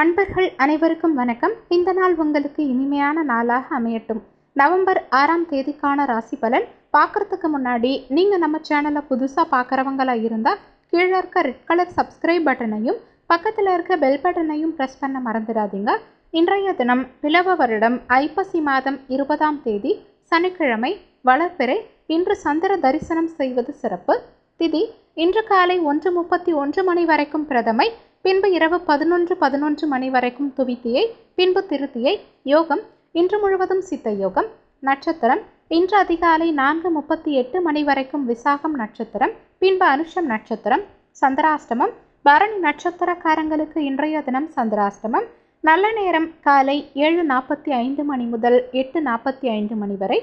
அன்பர்கள் அனைவருக்கும் வணக்கம் இந்த நாள் உங்களுக்கு இனிமையான நாளாக அமையட்டும் நவம்பர் ஆறாம் தேதிக்கான ராசி பலன் பார்க்குறதுக்கு முன்னாடி நீங்கள் நம்ம சேனலை புதுசாக பார்க்குறவங்களா இருந்தால் கீழே இருக்க ரெட் கலர் சப்ஸ்கிரைப் பட்டனையும் பக்கத்தில் இருக்க பெல் பட்டனையும் ப்ரெஸ் பண்ண மறந்துடாதீங்க இன்றைய தினம் பிளவ வருடம் ஐப்பசி மாதம் இருபதாம் தேதி சனிக்கிழமை வளர்ப்பிறை இன்று சந்திர தரிசனம் செய்வது சிறப்பு திதி இன்று காலை ஒன்று முப்பத்தி ஒன்று மணி வரைக்கும் பிரதமை பின்பு இரவு பதினொன்று பதினொன்று மணி வரைக்கும் துவித்தியை பின்பு திருத்தியை யோகம் இன்று முழுவதும் சித்த யோகம் நட்சத்திரம் இன்று அதிகாலை நான்கு முப்பத்தி எட்டு மணி வரைக்கும் விசாகம் நட்சத்திரம் பின்பு அனுஷம் நட்சத்திரம் சந்திராஷ்டமம் பரணி நட்சத்திரக்காரங்களுக்கு இன்றைய தினம் சந்திராஷ்டமம் நல்ல நேரம் காலை ஏழு நாற்பத்தி ஐந்து மணி முதல் எட்டு நாற்பத்தி ஐந்து மணி வரை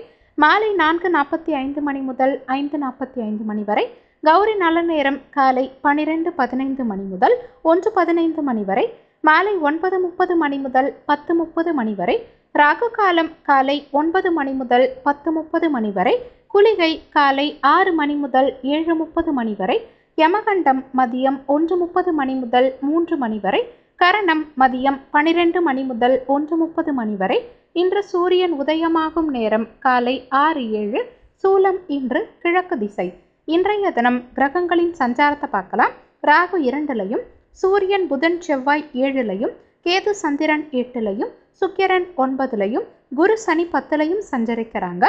மாலை நான்கு நாற்பத்தி ஐந்து மணி முதல் ஐந்து நாற்பத்தி ஐந்து மணி வரை கௌரி நல்ல நேரம் காலை பனிரெண்டு பதினைந்து மணி முதல் ஒன்று பதினைந்து மணி வரை மாலை ஒன்பது முப்பது மணி முதல் பத்து முப்பது மணி வரை ராகு காலம் காலை ஒன்பது மணி முதல் பத்து முப்பது மணி வரை குளிகை காலை ஆறு மணி முதல் ஏழு முப்பது மணி வரை யமகண்டம் மதியம் ஒன்று முப்பது மணி முதல் மூன்று மணி வரை கரணம் மதியம் பனிரெண்டு மணி முதல் ஒன்று முப்பது மணி வரை இன்று சூரியன் உதயமாகும் நேரம் காலை ஆறு ஏழு சூலம் இன்று கிழக்கு திசை இன்றைய தினம் கிரகங்களின் சஞ்சாரத்தை பார்க்கலாம் ராகு இரண்டுலையும் சூரியன் புதன் செவ்வாய் ஏழுலையும் கேது சந்திரன் எட்டுலையும் சுக்கிரன் ஒன்பதுலையும் குரு சனி பத்துலையும் சஞ்சரிக்கிறாங்க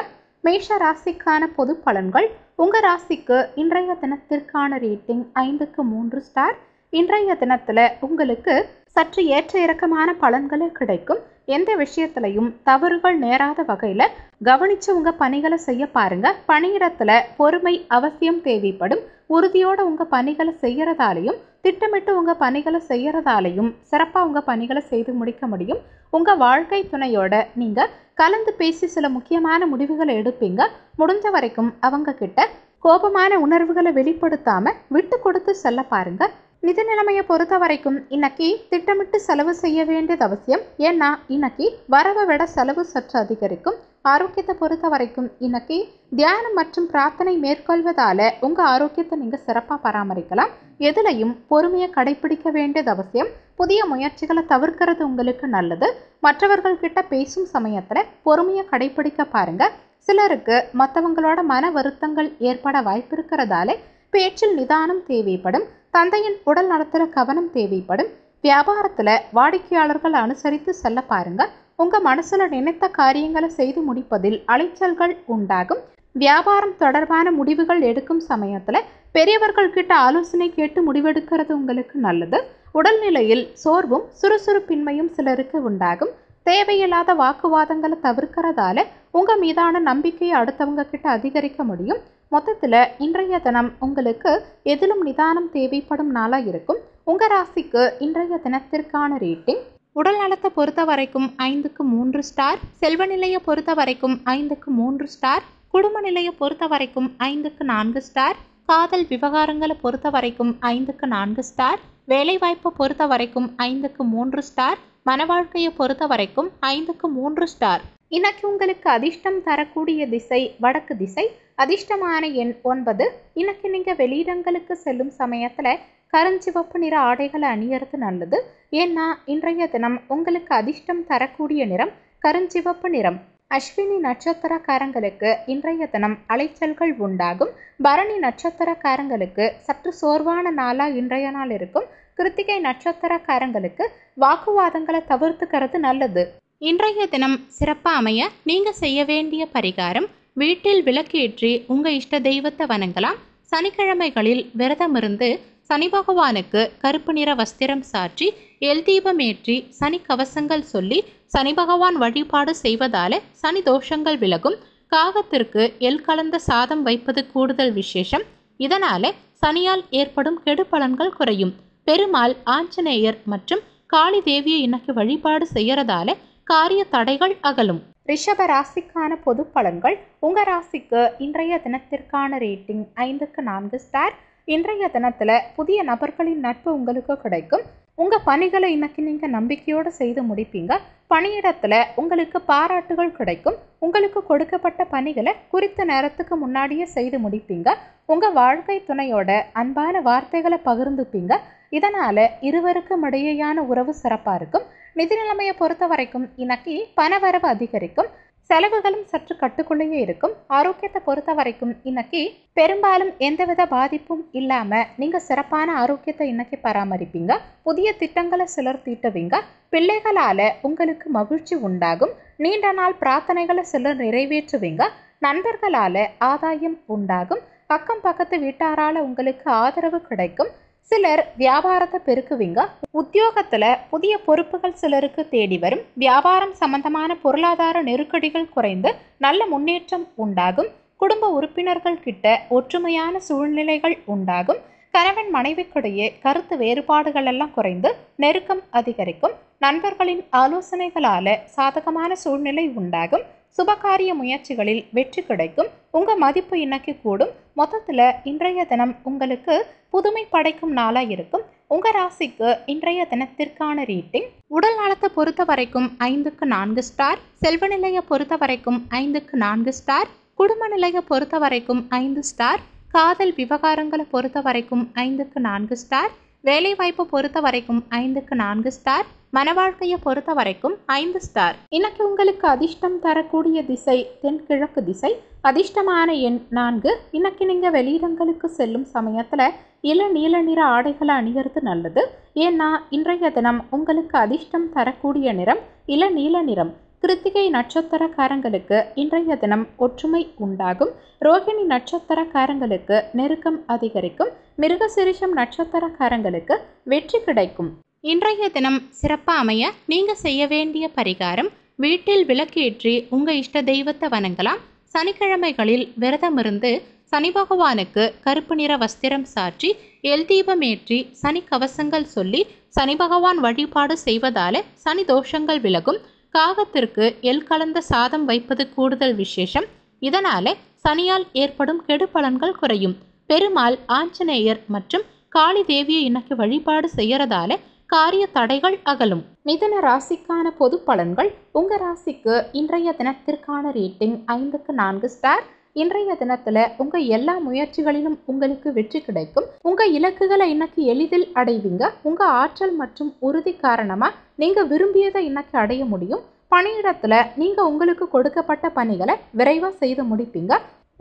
மேஷ ராசிக்கான பொது பலன்கள் உங்கள் ராசிக்கு இன்றைய தினத்திற்கான ரேட்டிங் ஐந்துக்கு மூன்று ஸ்டார் இன்றைய தினத்தில் உங்களுக்கு சற்று ஏற்ற இறக்கமான பலன்கள் கிடைக்கும் எந்த விஷயத்துலையும் தவறுகள் நேராத வகையில் கவனித்து உங்கள் பணிகளை செய்ய பாருங்கள் பணியிடத்தில் பொறுமை அவசியம் தேவைப்படும் உறுதியோடு உங்கள் பணிகளை செய்கிறதாலையும் திட்டமிட்டு உங்கள் பணிகளை செய்கிறதாலையும் சிறப்பாக உங்கள் பணிகளை செய்து முடிக்க முடியும் உங்கள் வாழ்க்கை துணையோட நீங்கள் கலந்து பேசி சில முக்கியமான முடிவுகளை எடுப்பீங்க முடிஞ்ச வரைக்கும் அவங்க கிட்ட கோபமான உணர்வுகளை வெளிப்படுத்தாமல் விட்டு கொடுத்து செல்ல பாருங்கள் நிதி நிலைமையை பொறுத்த வரைக்கும் இன்னைக்கு திட்டமிட்டு செலவு செய்ய வேண்டியது அவசியம் ஏன்னா இன்னைக்கு வரவை விட செலவு சற்று அதிகரிக்கும் ஆரோக்கியத்தை பொறுத்த வரைக்கும் இன்னைக்கு தியானம் மற்றும் பிரார்த்தனை மேற்கொள்வதால உங்கள் ஆரோக்கியத்தை நீங்கள் சிறப்பாக பராமரிக்கலாம் எதுலையும் பொறுமையை கடைபிடிக்க வேண்டியது அவசியம் புதிய முயற்சிகளை தவிர்க்கிறது உங்களுக்கு நல்லது மற்றவர்கள்கிட்ட பேசும் சமயத்தில் பொறுமையை கடைபிடிக்க பாருங்கள் சிலருக்கு மற்றவங்களோட மன வருத்தங்கள் ஏற்பட வாய்ப்பு இருக்கிறதாலே பேச்சில் நிதானம் தேவைப்படும் தந்தையின் உடல் நலத்தில் கவனம் தேவைப்படும் வியாபாரத்தில் வாடிக்கையாளர்கள் அனுசரித்து செல்ல பாருங்க உங்கள் மனசில் நினைத்த காரியங்களை செய்து முடிப்பதில் அலைச்சல்கள் உண்டாகும் வியாபாரம் தொடர்பான முடிவுகள் எடுக்கும் சமயத்தில் பெரியவர்கள் கிட்ட ஆலோசனை கேட்டு முடிவெடுக்கிறது உங்களுக்கு நல்லது உடல்நிலையில் சோர்வும் சுறுசுறுப்பின்மையும் சிலருக்கு உண்டாகும் தேவையில்லாத வாக்குவாதங்களை தவிர்க்கிறதால உங்கள் மீதான நம்பிக்கையை அடுத்தவங்க கிட்ட அதிகரிக்க முடியும் மொத்தத்தில் இன்றைய தினம் உங்களுக்கு எதிலும் நிதானம் தேவைப்படும் நாளாக இருக்கும் உங்கள் ராசிக்கு இன்றைய தினத்திற்கான ரேட்டிங் உடல் நலத்தை பொறுத்த வரைக்கும் ஐந்துக்கு மூன்று ஸ்டார் செல்வ நிலையை பொறுத்த வரைக்கும் ஐந்துக்கு மூன்று ஸ்டார் குடும்ப நிலையை பொறுத்த வரைக்கும் ஐந்துக்கு நான்கு ஸ்டார் காதல் விவகாரங்களை பொறுத்த வரைக்கும் ஐந்துக்கு நான்கு ஸ்டார் வேலைவாய்ப்பை பொறுத்த வரைக்கும் ஐந்துக்கு மூன்று ஸ்டார் மன வாழ்க்கையை பொறுத்த வரைக்கும் ஐந்துக்கு மூன்று ஸ்டார் இன்னைக்கு உங்களுக்கு அதிர்ஷ்டம் தரக்கூடிய திசை வடக்கு திசை அதிர்ஷ்டமான எண் ஒன்பது இன்னைக்கு நீங்கள் வெளியிடங்களுக்கு செல்லும் சமயத்தில் கருஞ்சிவப்பு நிற ஆடைகளை அணியறது நல்லது ஏன்னா இன்றைய தினம் உங்களுக்கு அதிர்ஷ்டம் தரக்கூடிய நிறம் கருஞ்சிவப்பு நிறம் அஸ்வினி நட்சத்திரக்காரங்களுக்கு இன்றைய தினம் அலைச்சல்கள் உண்டாகும் பரணி நட்சத்திரக்காரங்களுக்கு சற்று சோர்வான நாளாக இன்றைய நாள் இருக்கும் கிருத்திகை நட்சத்திரக்காரங்களுக்கு வாக்குவாதங்களை தவிர்த்துக்கிறது நல்லது இன்றைய தினம் சிறப்பாக அமைய நீங்கள் செய்ய வேண்டிய பரிகாரம் வீட்டில் விளக்கேற்றி உங்கள் இஷ்ட தெய்வத்தை வணங்கலாம் சனிக்கிழமைகளில் விரதம் இருந்து சனி பகவானுக்கு கருப்பு நிற வஸ்திரம் சாற்றி எல் தீபம் ஏற்றி சனி கவசங்கள் சொல்லி சனி பகவான் வழிபாடு செய்வதால சனி தோஷங்கள் விலகும் காகத்திற்கு எல் கலந்த சாதம் வைப்பது கூடுதல் விசேஷம் இதனால சனியால் ஏற்படும் கெடு பலன்கள் குறையும் பெருமாள் ஆஞ்சநேயர் மற்றும் காளி தேவியை இன்னைக்கு வழிபாடு செய்யறதால காரிய தடைகள் அகலும் ரிஷப ராசிக்கான பொது பலன்கள் உங்கள் ராசிக்கு இன்றைய தினத்திற்கான ரேட்டிங் ஐந்துக்கு நான்கு ஸ்டார் இன்றைய தினத்தில் புதிய நபர்களின் நட்பு உங்களுக்கு கிடைக்கும் உங்கள் பணிகளை இன்னைக்கு நீங்கள் நம்பிக்கையோடு செய்து முடிப்பீங்க பணியிடத்தில் உங்களுக்கு பாராட்டுகள் கிடைக்கும் உங்களுக்கு கொடுக்கப்பட்ட பணிகளை குறித்த நேரத்துக்கு முன்னாடியே செய்து முடிப்பீங்க உங்கள் வாழ்க்கை துணையோட அன்பான வார்த்தைகளை பகிர்ந்துப்பீங்க இதனால் இருவருக்கும் இடையேயான உறவு சிறப்பாக இருக்கும் நிதி நிலைமையை பொறுத்த வரைக்கும் இன்னைக்கு பணவரவு அதிகரிக்கும் செலவுகளும் சற்று கட்டுக்குள்ளேயே இருக்கும் ஆரோக்கியத்தை பொறுத்த வரைக்கும் இன்னைக்கு பெரும்பாலும் எந்தவித பாதிப்பும் இல்லாமல் நீங்கள் சிறப்பான ஆரோக்கியத்தை இன்னைக்கு பராமரிப்பீங்க புதிய திட்டங்களை சிலர் தீட்டுவீங்க பிள்ளைகளால் உங்களுக்கு மகிழ்ச்சி உண்டாகும் நீண்ட நாள் பிரார்த்தனைகளை சிலர் நிறைவேற்றுவீங்க நண்பர்களால் ஆதாயம் உண்டாகும் பக்கம் பக்கத்து வீட்டாரால உங்களுக்கு ஆதரவு கிடைக்கும் சிலர் வியாபாரத்தை பெருக்குவீங்க உத்தியோகத்துல புதிய பொறுப்புகள் சிலருக்கு தேடி வரும் வியாபாரம் சம்பந்தமான பொருளாதார நெருக்கடிகள் குறைந்து நல்ல முன்னேற்றம் உண்டாகும் குடும்ப உறுப்பினர்கள் கிட்ட ஒற்றுமையான சூழ்நிலைகள் உண்டாகும் கணவன் மனைவிக்கிடையே கருத்து வேறுபாடுகள் எல்லாம் குறைந்து நெருக்கம் அதிகரிக்கும் நண்பர்களின் ஆலோசனைகளால சாதகமான சூழ்நிலை உண்டாகும் சுபகாரிய முயற்சிகளில் வெற்றி கிடைக்கும் உங்கள் மதிப்பு இன்னைக்கு கூடும் மொத்தத்தில் இன்றைய தினம் உங்களுக்கு புதுமை படைக்கும் நாளாக இருக்கும் உங்கள் ராசிக்கு இன்றைய தினத்திற்கான ரீட்டிங் உடல் நலத்தை பொறுத்த வரைக்கும் ஐந்துக்கு நான்கு ஸ்டார் செல்வ நிலையை பொறுத்த வரைக்கும் ஐந்துக்கு நான்கு ஸ்டார் குடும்ப நிலையை பொறுத்த வரைக்கும் ஐந்து ஸ்டார் காதல் விவகாரங்களை பொறுத்த வரைக்கும் ஐந்துக்கு நான்கு ஸ்டார் வாய்ப்பு பொறுத்த வரைக்கும் ஐந்துக்கு நான்கு ஸ்டார் மன வாழ்க்கையை பொறுத்த வரைக்கும் ஐந்து ஸ்டார் இன்னைக்கு உங்களுக்கு அதிர்ஷ்டம் தரக்கூடிய திசை தென்கிழக்கு திசை அதிர்ஷ்டமான எண் நான்கு இன்னைக்கு நீங்கள் வெளியிடங்களுக்கு செல்லும் சமயத்தில் இள நீல நிற ஆடைகளை அணிகிறது நல்லது ஏன்னா இன்றைய தினம் உங்களுக்கு அதிர்ஷ்டம் தரக்கூடிய நிறம் இள நீல நிறம் கிருத்திகை நட்சத்திரக்காரங்களுக்கு இன்றைய தினம் ஒற்றுமை உண்டாகும் ரோஹிணி நட்சத்திரக்காரங்களுக்கு நெருக்கம் அதிகரிக்கும் மிருகசிரிஷம் நட்சத்திரக்காரங்களுக்கு வெற்றி கிடைக்கும் இன்றைய தினம் சிறப்பாக அமைய நீங்கள் செய்ய வேண்டிய பரிகாரம் வீட்டில் விளக்கேற்றி உங்கள் இஷ்ட தெய்வத்தை வணங்கலாம் சனிக்கிழமைகளில் விரதமிருந்து சனி பகவானுக்கு கருப்பு நிற வஸ்திரம் சாற்றி எல் தீபம் ஏற்றி சனி கவசங்கள் சொல்லி சனி பகவான் வழிபாடு செய்வதால சனி தோஷங்கள் விலகும் காகத்திற்கு எல் கலந்த சாதம் வைப்பது கூடுதல் விசேஷம் இதனாலே சனியால் ஏற்படும் கெடுபலன்கள் குறையும் பெருமாள் ஆஞ்சநேயர் மற்றும் காளி தேவியை இன்னைக்கு வழிபாடு செய்யறதால காரிய தடைகள் அகலும் மிதன ராசிக்கான பொது பலன்கள் உங்க ராசிக்கு இன்றைய தினத்திற்கான ரேட்டிங் ஐந்துக்கு நான்கு ஸ்டார் இன்றைய தினத்துல உங்க எல்லா முயற்சிகளிலும் உங்களுக்கு வெற்றி கிடைக்கும் உங்க இலக்குகளை இன்னைக்கு எளிதில் அடைவீங்க உங்க ஆற்றல் மற்றும் உறுதி காரணமா நீங்க விரும்பியதை இன்னைக்கு அடைய முடியும் பணியிடத்துல நீங்க உங்களுக்கு கொடுக்கப்பட்ட பணிகளை விரைவா செய்து முடிப்பீங்க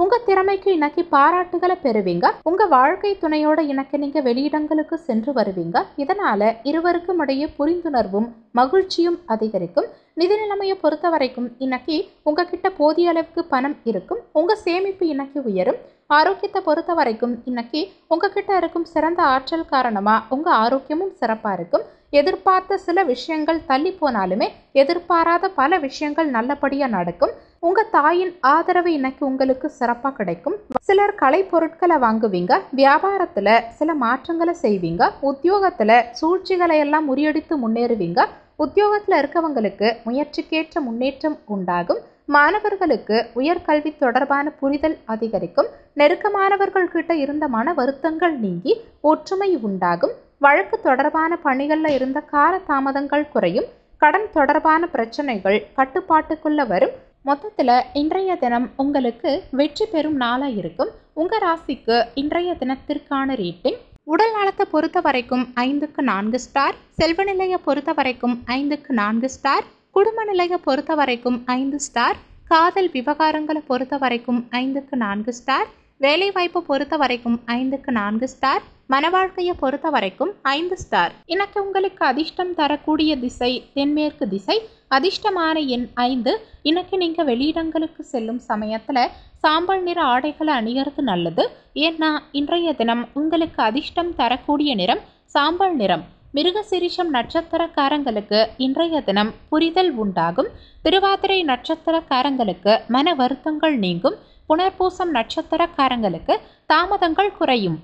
உங்கள் திறமைக்கு இணக்கி பாராட்டுகளை பெறுவீங்க உங்கள் வாழ்க்கை துணையோட இணக்க நீங்கள் வெளியிடங்களுக்கு சென்று வருவீங்க இதனால் இருவருக்கும் இடையே புரிந்துணர்வும் மகிழ்ச்சியும் அதிகரிக்கும் நிதி நிலைமையை பொறுத்த வரைக்கும் இணக்கி உங்ககிட்ட போதிய அளவுக்கு பணம் இருக்கும் உங்கள் சேமிப்பு இன்னைக்கு உயரும் ஆரோக்கியத்தை பொறுத்த வரைக்கும் இன்னைக்கு உங்ககிட்ட இருக்கும் சிறந்த ஆற்றல் காரணமாக உங்கள் ஆரோக்கியமும் சிறப்பாக இருக்கும் எதிர்பார்த்த சில விஷயங்கள் தள்ளி போனாலுமே எதிர்பாராத பல விஷயங்கள் நல்லபடியாக நடக்கும் உங்கள் தாயின் ஆதரவு இன்னைக்கு உங்களுக்கு சிறப்பாக கிடைக்கும் சிலர் கலைப்பொருட்களை வாங்குவீங்க வியாபாரத்தில் சில மாற்றங்களை செய்வீங்க உத்தியோகத்தில் சூழ்ச்சிகளை எல்லாம் முறியடித்து முன்னேறுவீங்க உத்தியோகத்தில் இருக்கவங்களுக்கு முயற்சிக்கேற்ற முன்னேற்றம் உண்டாகும் மாணவர்களுக்கு உயர்கல்வி தொடர்பான புரிதல் அதிகரிக்கும் நெருக்கமானவர்கள் கிட்ட இருந்த மன வருத்தங்கள் நீங்கி ஒற்றுமை உண்டாகும் வழக்கு தொடர்பான பணிகளில் இருந்த கால தாமதங்கள் குறையும் கடன் தொடர்பான பிரச்சனைகள் கட்டுப்பாட்டுக்குள்ள வரும் மொத்தத்தில் இன்றைய தினம் உங்களுக்கு வெற்றி பெறும் நாளாக இருக்கும் உங்கள் ராசிக்கு இன்றைய தினத்திற்கான ரேட்டிங் உடல் நலத்தை பொறுத்த வரைக்கும் ஐந்துக்கு நான்கு ஸ்டார் செல்வ நிலையை பொறுத்த வரைக்கும் ஐந்துக்கு நான்கு ஸ்டார் குடும்ப நிலையை பொறுத்த வரைக்கும் ஐந்து ஸ்டார் காதல் விவகாரங்களை பொறுத்த வரைக்கும் ஐந்துக்கு நான்கு ஸ்டார் வேலைவாய்ப்பு பொறுத்த வரைக்கும் ஐந்துக்கு நான்கு ஸ்டார் மனவாழ்க்கையை பொறுத்த வரைக்கும் ஐந்து ஸ்டார் எனக்கு உங்களுக்கு அதிர்ஷ்டம் தரக்கூடிய திசை தென்மேற்கு திசை அதிர்ஷ்டமான எண் ஐந்து இன்னைக்கு நீங்கள் வெளியிடங்களுக்கு செல்லும் சமயத்தில் சாம்பல் நிற ஆடைகளை அணியறது நல்லது ஏன்னா இன்றைய தினம் உங்களுக்கு அதிர்ஷ்டம் தரக்கூடிய நிறம் சாம்பல் நிறம் மிருகசிரிஷம் நட்சத்திரக்காரங்களுக்கு இன்றைய தினம் புரிதல் உண்டாகும் திருவாதிரை நட்சத்திரக்காரங்களுக்கு மன வருத்தங்கள் நீங்கும் புனர்பூசம் நட்சத்திரக்காரங்களுக்கு தாமதங்கள் குறையும்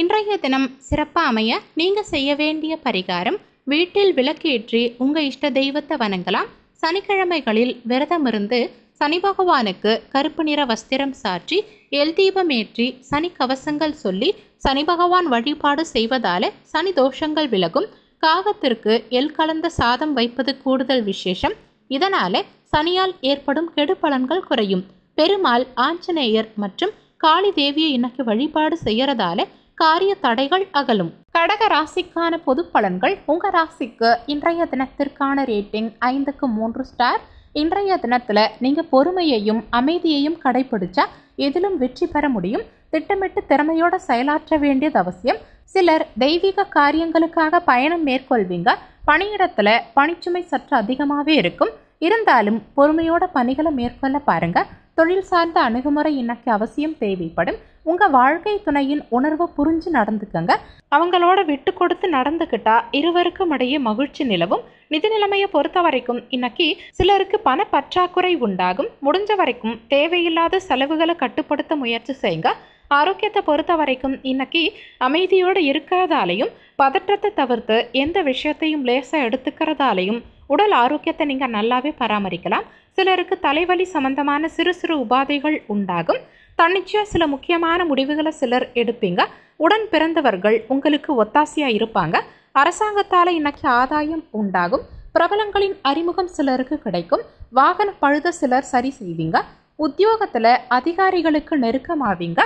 இன்றைய தினம் சிறப்பாக அமைய நீங்கள் செய்ய வேண்டிய பரிகாரம் வீட்டில் விளக்கேற்றி உங்கள் இஷ்ட தெய்வத்தை வணங்கலாம் சனிக்கிழமைகளில் விரதமிருந்து சனி பகவானுக்கு கருப்பு நிற வஸ்திரம் சாற்றி எல் தீபம் ஏற்றி சனி கவசங்கள் சொல்லி சனி பகவான் வழிபாடு செய்வதால சனி தோஷங்கள் விலகும் காகத்திற்கு எல் கலந்த சாதம் வைப்பது கூடுதல் விசேஷம் இதனால் சனியால் ஏற்படும் கெடுபலன்கள் குறையும் பெருமாள் ஆஞ்சநேயர் மற்றும் காளி தேவியை இன்னைக்கு வழிபாடு செய்யறதால காரிய தடைகள் அகலும் கடக ராசிக்கான பொது பலன்கள் உங்க ராசிக்கு இன்றைய தினத்திற்கான ரேட்டிங் ஐந்துக்கு மூன்று ஸ்டார் இன்றைய தினத்துல நீங்க பொறுமையையும் அமைதியையும் கடைபிடிச்சா எதிலும் வெற்றி பெற முடியும் திட்டமிட்டு திறமையோட செயலாற்ற வேண்டியது அவசியம் சிலர் தெய்வீக காரியங்களுக்காக பயணம் மேற்கொள்வீங்க பணியிடத்துல பணிச்சுமை சற்று அதிகமாகவே இருக்கும் இருந்தாலும் பொறுமையோட பணிகளை மேற்கொள்ள பாருங்கள் தொழில் சார்ந்த அணுகுமுறை இன்னைக்கு அவசியம் தேவைப்படும் உங்கள் வாழ்க்கை துணையின் உணர்வை புரிஞ்சு நடந்துக்கங்க அவங்களோட விட்டு கொடுத்து நடந்துக்கிட்டா இருவருக்கும் இடையே மகிழ்ச்சி நிலவும் நிதி நிலைமையை பொறுத்த வரைக்கும் இன்னைக்கு சிலருக்கு பண பற்றாக்குறை உண்டாகும் முடிஞ்ச வரைக்கும் தேவையில்லாத செலவுகளை கட்டுப்படுத்த முயற்சி செய்யுங்க ஆரோக்கியத்தை பொறுத்த வரைக்கும் இன்னைக்கு அமைதியோடு இருக்கிறதாலையும் பதற்றத்தை தவிர்த்து எந்த விஷயத்தையும் லேசாக எடுத்துக்கிறதாலையும் உடல் ஆரோக்கியத்தை நீங்கள் நல்லாவே பராமரிக்கலாம் சிலருக்கு தலைவலி சம்பந்தமான சிறு சிறு உபாதைகள் உண்டாகும் தன்னிச்சையாக சில முக்கியமான முடிவுகளை சிலர் எடுப்பீங்க உடன் பிறந்தவர்கள் உங்களுக்கு ஒத்தாசையாக இருப்பாங்க அரசாங்கத்தால் இன்னைக்கு ஆதாயம் உண்டாகும் பிரபலங்களின் அறிமுகம் சிலருக்கு கிடைக்கும் வாகன பழுத சிலர் சரி செய்வீங்க உத்தியோகத்தில் அதிகாரிகளுக்கு நெருக்கமாவீங்க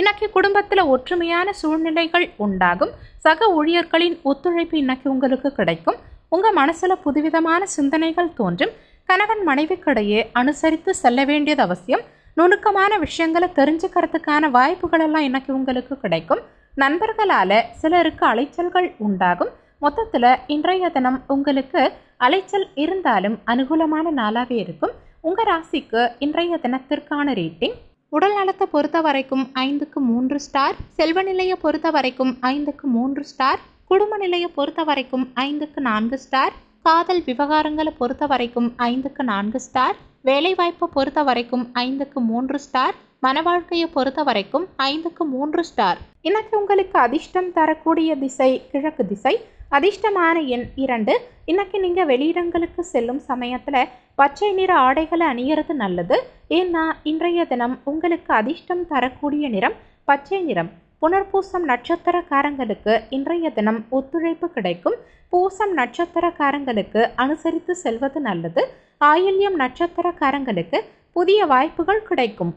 இன்னைக்கு குடும்பத்தில் ஒற்றுமையான சூழ்நிலைகள் உண்டாகும் சக ஊழியர்களின் ஒத்துழைப்பு இன்னைக்கு உங்களுக்கு கிடைக்கும் உங்கள் மனசில் புதுவிதமான சிந்தனைகள் தோன்றும் கணவன் மனைவிக்கிடையே அனுசரித்து செல்ல வேண்டியது அவசியம் நுணுக்கமான விஷயங்களை தெரிஞ்சுக்கிறதுக்கான வாய்ப்புகளெல்லாம் இன்னைக்கு உங்களுக்கு கிடைக்கும் நண்பர்களால் சிலருக்கு அலைச்சல்கள் உண்டாகும் மொத்தத்தில் இன்றைய தினம் உங்களுக்கு அலைச்சல் இருந்தாலும் அனுகூலமான நாளாகவே இருக்கும் உங்கள் ராசிக்கு இன்றைய தினத்திற்கான ரேட்டிங் உடல் நலத்தை பொறுத்த வரைக்கும் ஐந்துக்கு மூன்று ஸ்டார் செல்வ நிலையை பொறுத்த வரைக்கும் ஐந்துக்கு மூன்று ஸ்டார் குடும்ப நிலையை பொறுத்த வரைக்கும் ஐந்துக்கு நான்கு ஸ்டார் காதல் விவகாரங்களை பொறுத்த வரைக்கும் ஐந்துக்கு நான்கு ஸ்டார் வேலைவாய்ப்பை பொறுத்த வரைக்கும் ஐந்துக்கு மூன்று ஸ்டார் மனவாழ்க்கையை பொறுத்த வரைக்கும் ஐந்துக்கு மூன்று ஸ்டார் இன்னைக்கு உங்களுக்கு அதிர்ஷ்டம் தரக்கூடிய திசை கிழக்கு திசை அதிர்ஷ்டமான எண் இரண்டு இன்னைக்கு நீங்கள் வெளியிடங்களுக்கு செல்லும் சமயத்தில் பச்சை நிற ஆடைகளை அணியறது நல்லது ஏன்னா இன்றைய தினம் உங்களுக்கு அதிர்ஷ்டம் தரக்கூடிய நிறம் பச்சை நிறம் புனர்பூசம் நட்சத்திரக்காரங்களுக்கு இன்றைய தினம் ஒத்துழைப்பு கிடைக்கும் பூசம் நட்சத்திரக்காரங்களுக்கு அனுசரித்து செல்வது நல்லது ஆயில்யம் நட்சத்திரக்காரங்களுக்கு புதிய வாய்ப்புகள் கிடைக்கும்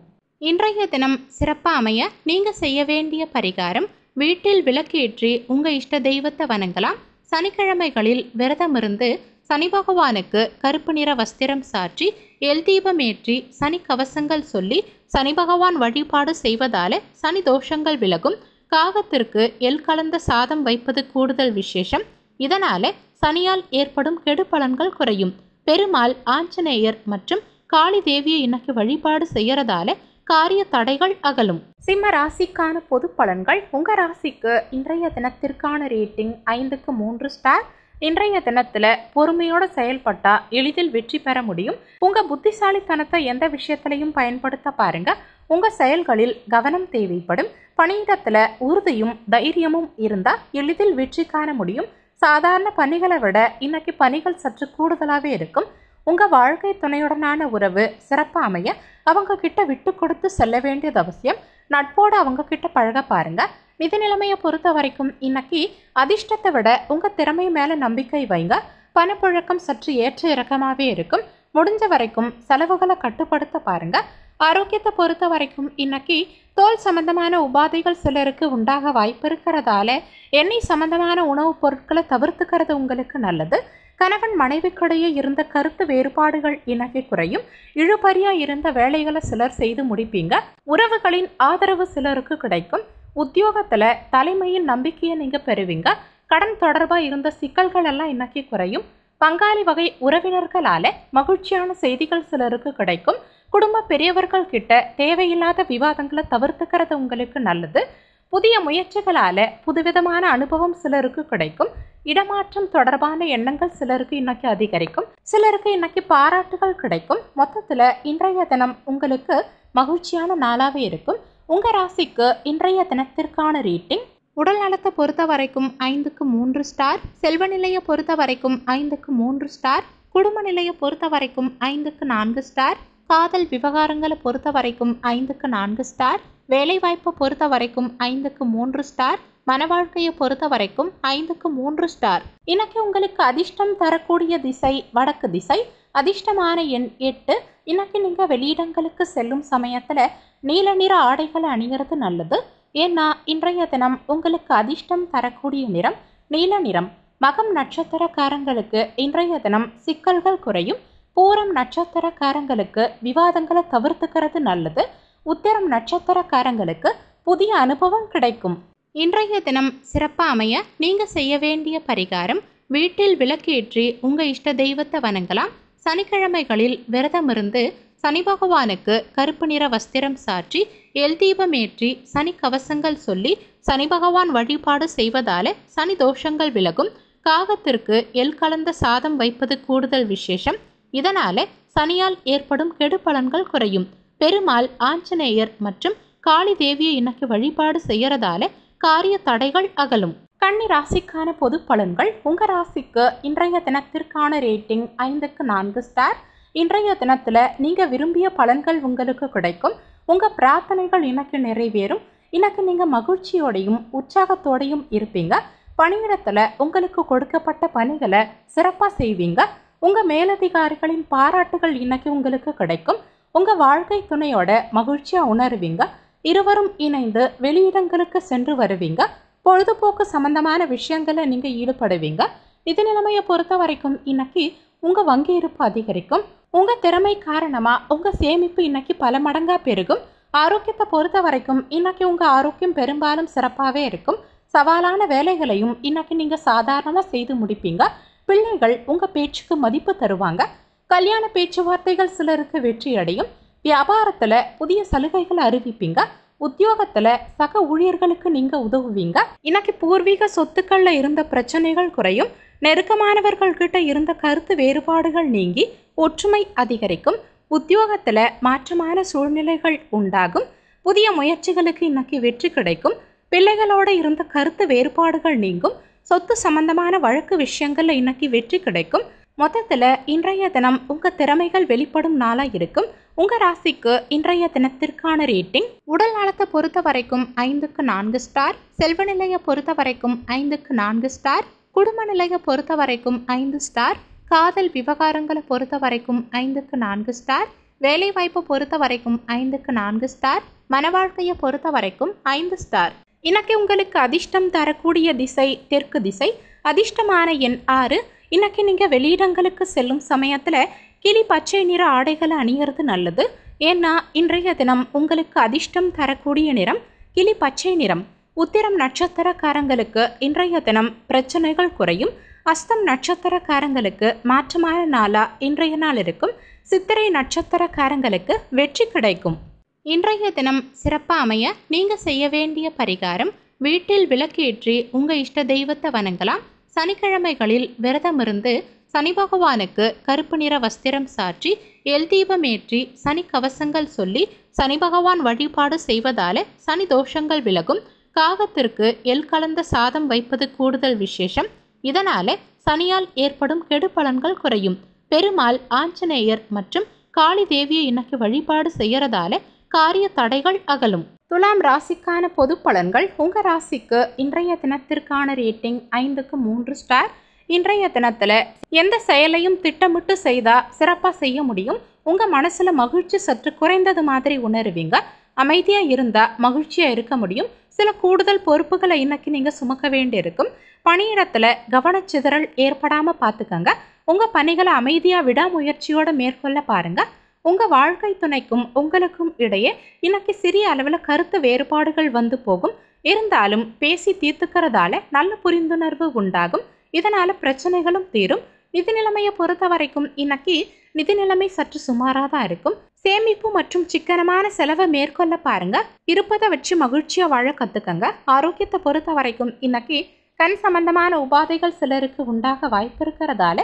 இன்றைய தினம் சிறப்பாக அமைய நீங்கள் செய்ய வேண்டிய பரிகாரம் வீட்டில் விளக்கேற்றி உங்கள் இஷ்ட தெய்வத்தை வணங்கலாம் சனிக்கிழமைகளில் விரதமிருந்து சனி பகவானுக்கு கருப்பு நிற வஸ்திரம் சாற்றி எல் தீபம் ஏற்றி சனி கவசங்கள் சொல்லி சனி பகவான் வழிபாடு செய்வதாலே சனி தோஷங்கள் விலகும் காகத்திற்கு எல் கலந்த சாதம் வைப்பது கூடுதல் விசேஷம் இதனாலே சனியால் ஏற்படும் கெடு பலன்கள் குறையும் பெருமாள் ஆஞ்சநேயர் மற்றும் காளி தேவியை இன்னைக்கு வழிபாடு செய்யறதால காரிய தடைகள் அகலும் சிம்ம ராசிக்கான பொது பலன்கள் உங்க ராசிக்கு இன்றைய தினத்திற்கான ரேட்டிங் ஐந்துக்கு மூன்று ஸ்டார் இன்றைய தினத்தில் பொறுமையோடு செயல்பட்டால் எளிதில் வெற்றி பெற முடியும் உங்கள் புத்திசாலித்தனத்தை எந்த விஷயத்திலையும் பயன்படுத்த பாருங்கள் உங்கள் செயல்களில் கவனம் தேவைப்படும் பணியிடத்தில் உறுதியும் தைரியமும் இருந்தால் எளிதில் வெற்றி காண முடியும் சாதாரண பணிகளை விட இன்னைக்கு பணிகள் சற்று கூடுதலாகவே இருக்கும் உங்கள் வாழ்க்கை துணையுடனான உறவு சிறப்பாக அமைய அவங்க கிட்ட விட்டு கொடுத்து செல்ல வேண்டியது அவசியம் நட்போடு அவங்க கிட்ட பழக பாருங்கள் மித நிலைமையை பொறுத்த வரைக்கும் இன்னைக்கு அதிர்ஷ்டத்தை விட உங்கள் திறமை மேலே நம்பிக்கை வைங்க பணப்புழக்கம் சற்று ஏற்ற இறக்கமாகவே இருக்கும் முடிஞ்ச வரைக்கும் செலவுகளை கட்டுப்படுத்த பாருங்க ஆரோக்கியத்தை பொறுத்த வரைக்கும் இன்னைக்கு தோல் சம்பந்தமான உபாதைகள் சிலருக்கு உண்டாக வாய்ப்பு இருக்கிறதால எண்ணெய் சம்பந்தமான உணவுப் பொருட்களை தவிர்த்துக்கிறது உங்களுக்கு நல்லது கணவன் மனைவிக்கிடையே இருந்த கருத்து வேறுபாடுகள் இணகி குறையும் இழுபறியா இருந்த வேலைகளை சிலர் செய்து முடிப்பீங்க உறவுகளின் ஆதரவு சிலருக்கு கிடைக்கும் உத்தியோகத்தில் தலைமையின் நம்பிக்கையை நீங்கள் பெறுவீங்க கடன் தொடர்பாக இருந்த சிக்கல்கள் எல்லாம் இன்னைக்கு குறையும் பங்காளி வகை உறவினர்களால் மகிழ்ச்சியான செய்திகள் சிலருக்கு கிடைக்கும் குடும்ப பெரியவர்கள் கிட்ட தேவையில்லாத விவாதங்களை தவிர்த்துக்கிறது உங்களுக்கு நல்லது புதிய முயற்சிகளால் புதுவிதமான அனுபவம் சிலருக்கு கிடைக்கும் இடமாற்றம் தொடர்பான எண்ணங்கள் சிலருக்கு இன்னைக்கு அதிகரிக்கும் சிலருக்கு இன்னைக்கு பாராட்டுகள் கிடைக்கும் மொத்தத்தில் இன்றைய தினம் உங்களுக்கு மகிழ்ச்சியான நாளாகவே இருக்கும் உங்கள் ராசிக்கு இன்றைய தினத்திற்கான ரேட்டிங் உடல் நலத்தை பொறுத்த வரைக்கும் ஐந்துக்கு மூன்று ஸ்டார் செல்வ நிலையை பொறுத்த வரைக்கும் ஐந்துக்கு மூன்று ஸ்டார் குடும்ப நிலையை பொறுத்த வரைக்கும் ஐந்துக்கு நான்கு ஸ்டார் காதல் விவகாரங்களை பொறுத்த வரைக்கும் ஐந்துக்கு நான்கு ஸ்டார் வேலைவாய்ப்பை பொறுத்த வரைக்கும் ஐந்துக்கு மூன்று ஸ்டார் மன வாழ்க்கையை பொறுத்த வரைக்கும் ஐந்துக்கு மூன்று ஸ்டார் இன்னைக்கு உங்களுக்கு அதிர்ஷ்டம் தரக்கூடிய திசை வடக்கு திசை அதிர்ஷ்டமான எண் எட்டு இன்னைக்கு நீங்கள் வெளியிடங்களுக்கு செல்லும் சமயத்தில் நீல நிற ஆடைகளை அணிகிறது நல்லது ஏன்னா இன்றைய தினம் உங்களுக்கு அதிர்ஷ்டம் தரக்கூடிய நிறம் நீல நிறம் மகம் நட்சத்திரக்காரங்களுக்கு இன்றைய தினம் சிக்கல்கள் குறையும் பூரம் நட்சத்திரக்காரங்களுக்கு விவாதங்களை தவிர்த்துக்கிறது நல்லது உத்திரம் நட்சத்திரக்காரங்களுக்கு புதிய அனுபவம் கிடைக்கும் இன்றைய தினம் சிறப்பாக அமைய நீங்கள் செய்ய வேண்டிய பரிகாரம் வீட்டில் விளக்கேற்றி உங்கள் இஷ்ட தெய்வத்தை வணங்கலாம் சனிக்கிழமைகளில் விரதமிருந்து சனி பகவானுக்கு கருப்பு நிற வஸ்திரம் சாற்றி எல் தீபமேற்றி சனி கவசங்கள் சொல்லி சனி பகவான் வழிபாடு செய்வதால சனி தோஷங்கள் விலகும் காகத்திற்கு எல் கலந்த சாதம் வைப்பது கூடுதல் விசேஷம் இதனால சனியால் ஏற்படும் கெடு பலன்கள் குறையும் பெருமாள் ஆஞ்சநேயர் மற்றும் காளி தேவியை இன்னைக்கு வழிபாடு செய்யறதால காரிய தடைகள் அகலும் கன்னி ராசிக்கான பொது பலன்கள் உங்கள் ராசிக்கு இன்றைய தினத்திற்கான ரேட்டிங் ஐந்துக்கு நான்கு ஸ்டார் இன்றைய தினத்தில் நீங்கள் விரும்பிய பலன்கள் உங்களுக்கு கிடைக்கும் உங்கள் பிரார்த்தனைகள் எனக்கு நிறைவேறும் எனக்கு நீங்கள் மகிழ்ச்சியோடையும் உற்சாகத்தோடையும் இருப்பீங்க பணியிடத்தில் உங்களுக்கு கொடுக்கப்பட்ட பணிகளை சிறப்பாக செய்வீங்க உங்கள் மேலதிகாரிகளின் பாராட்டுகள் இன்னைக்கு உங்களுக்கு கிடைக்கும் உங்கள் வாழ்க்கை துணையோட மகிழ்ச்சியாக உணர்வீங்க இருவரும் இணைந்து வெளியிடங்களுக்கு சென்று வருவீங்க பொழுதுபோக்கு சம்மந்தமான விஷயங்களில் நீங்கள் ஈடுபடுவீங்க இது நிலைமையை பொறுத்த வரைக்கும் இன்னைக்கு உங்கள் வங்கி இருப்பு அதிகரிக்கும் உங்கள் திறமை காரணமாக உங்கள் சேமிப்பு இன்னைக்கு பல மடங்காக பெருகும் ஆரோக்கியத்தை பொறுத்த வரைக்கும் இன்னைக்கு உங்கள் ஆரோக்கியம் பெரும்பாலும் சிறப்பாகவே இருக்கும் சவாலான வேலைகளையும் இன்னைக்கு நீங்கள் சாதாரணமாக செய்து முடிப்பீங்க பிள்ளைகள் உங்கள் பேச்சுக்கு மதிப்பு தருவாங்க கல்யாண பேச்சுவார்த்தைகள் சிலருக்கு வெற்றி அடையும் வியாபாரத்தில் புதிய சலுகைகள் அறிவிப்பீங்க உத்தியோகத்துல சக ஊழியர்களுக்கு நீங்க உதவுவீங்க இன்னைக்கு பூர்வீக சொத்துக்கள்ல இருந்த பிரச்சனைகள் குறையும் நெருக்கமானவர்கள் கிட்ட இருந்த கருத்து வேறுபாடுகள் நீங்கி ஒற்றுமை அதிகரிக்கும் உத்தியோகத்துல மாற்றமான சூழ்நிலைகள் உண்டாகும் புதிய முயற்சிகளுக்கு இன்னைக்கு வெற்றி கிடைக்கும் பிள்ளைகளோட இருந்த கருத்து வேறுபாடுகள் நீங்கும் சொத்து சம்பந்தமான வழக்கு விஷயங்கள்ல இன்னைக்கு வெற்றி கிடைக்கும் மொத்தத்தில் இன்றைய தினம் உங்கள் திறமைகள் வெளிப்படும் நாளாக இருக்கும் உங்கள் ராசிக்கு இன்றைய தினத்திற்கான ரேட்டிங் உடல் நலத்தை பொறுத்த வரைக்கும் ஐந்துக்கு நான்கு ஸ்டார் செல்வ நிலையை பொறுத்த வரைக்கும் ஐந்துக்கு நான்கு ஸ்டார் குடும்ப நிலையை பொறுத்த வரைக்கும் ஐந்து ஸ்டார் காதல் விவகாரங்களை பொறுத்த வரைக்கும் ஐந்துக்கு நான்கு ஸ்டார் வேலைவாய்ப்பை பொறுத்த வரைக்கும் ஐந்துக்கு நான்கு ஸ்டார் மன வாழ்க்கையை பொறுத்த வரைக்கும் ஐந்து ஸ்டார் இன்னைக்கு உங்களுக்கு அதிர்ஷ்டம் தரக்கூடிய திசை தெற்கு திசை அதிர்ஷ்டமான எண் ஆறு இன்றைக்கி நீங்கள் வெளியிடங்களுக்கு செல்லும் சமயத்தில் கிளி பச்சை நிற ஆடைகளை அணிகிறது நல்லது ஏன்னா இன்றைய தினம் உங்களுக்கு அதிர்ஷ்டம் தரக்கூடிய நிறம் கிளி பச்சை நிறம் உத்திரம் நட்சத்திரக்காரங்களுக்கு இன்றைய தினம் பிரச்சனைகள் குறையும் அஸ்தம் நட்சத்திரக்காரங்களுக்கு மாற்றமான நாளாக இன்றைய நாள் இருக்கும் சித்திரை நட்சத்திரக்காரங்களுக்கு வெற்றி கிடைக்கும் இன்றைய தினம் சிறப்பாக அமைய நீங்கள் செய்ய வேண்டிய பரிகாரம் வீட்டில் விளக்கேற்றி உங்கள் இஷ்ட தெய்வத்தை வணங்கலாம் சனிக்கிழமைகளில் விரதமிருந்து சனி பகவானுக்கு கருப்பு நிற வஸ்திரம் சாற்றி எல் தீபமேற்றி சனி கவசங்கள் சொல்லி சனி பகவான் வழிபாடு செய்வதால சனி தோஷங்கள் விலகும் காகத்திற்கு எல் கலந்த சாதம் வைப்பது கூடுதல் விசேஷம் இதனால சனியால் ஏற்படும் கெடு பலன்கள் குறையும் பெருமாள் ஆஞ்சநேயர் மற்றும் காளி தேவியை இன்னைக்கு வழிபாடு செய்யறதால காரிய தடைகள் அகலும் துலாம் ராசிக்கான பொது பலன்கள் உங்கள் ராசிக்கு இன்றைய தினத்திற்கான ரேட்டிங் ஐந்துக்கு மூன்று ஸ்டார் இன்றைய தினத்தில் எந்த செயலையும் திட்டமிட்டு செய்தால் சிறப்பாக செய்ய முடியும் உங்கள் மனசில் மகிழ்ச்சி சற்று குறைந்தது மாதிரி உணருவீங்க அமைதியாக இருந்தால் மகிழ்ச்சியாக இருக்க முடியும் சில கூடுதல் பொறுப்புகளை இன்னைக்கு நீங்கள் சுமக்க வேண்டியிருக்கும் பணியிடத்தில் கவனச்சிதறல் ஏற்படாமல் பார்த்துக்கங்க உங்கள் பணிகளை அமைதியாக விடாமுயற்சியோடு மேற்கொள்ள பாருங்கள் உங்கள் வாழ்க்கை துணைக்கும் உங்களுக்கும் இடையே இன்னைக்கு சிறிய அளவில் கருத்து வேறுபாடுகள் வந்து போகும் இருந்தாலும் பேசி தீர்த்துக்கிறதால நல்ல புரிந்துணர்வு உண்டாகும் இதனால் பிரச்சனைகளும் தீரும் நிதி நிலைமையை பொறுத்த வரைக்கும் இன்னைக்கு நிதி நிலைமை சற்று சுமாராக தான் இருக்கும் சேமிப்பு மற்றும் சிக்கனமான செலவை மேற்கொள்ள பாருங்க இருப்பதை வச்சு மகிழ்ச்சியாக வாழ கற்றுக்கங்க ஆரோக்கியத்தை பொறுத்த வரைக்கும் இன்னைக்கு கண் சம்பந்தமான உபாதைகள் சிலருக்கு உண்டாக வாய்ப்பு இருக்கிறதால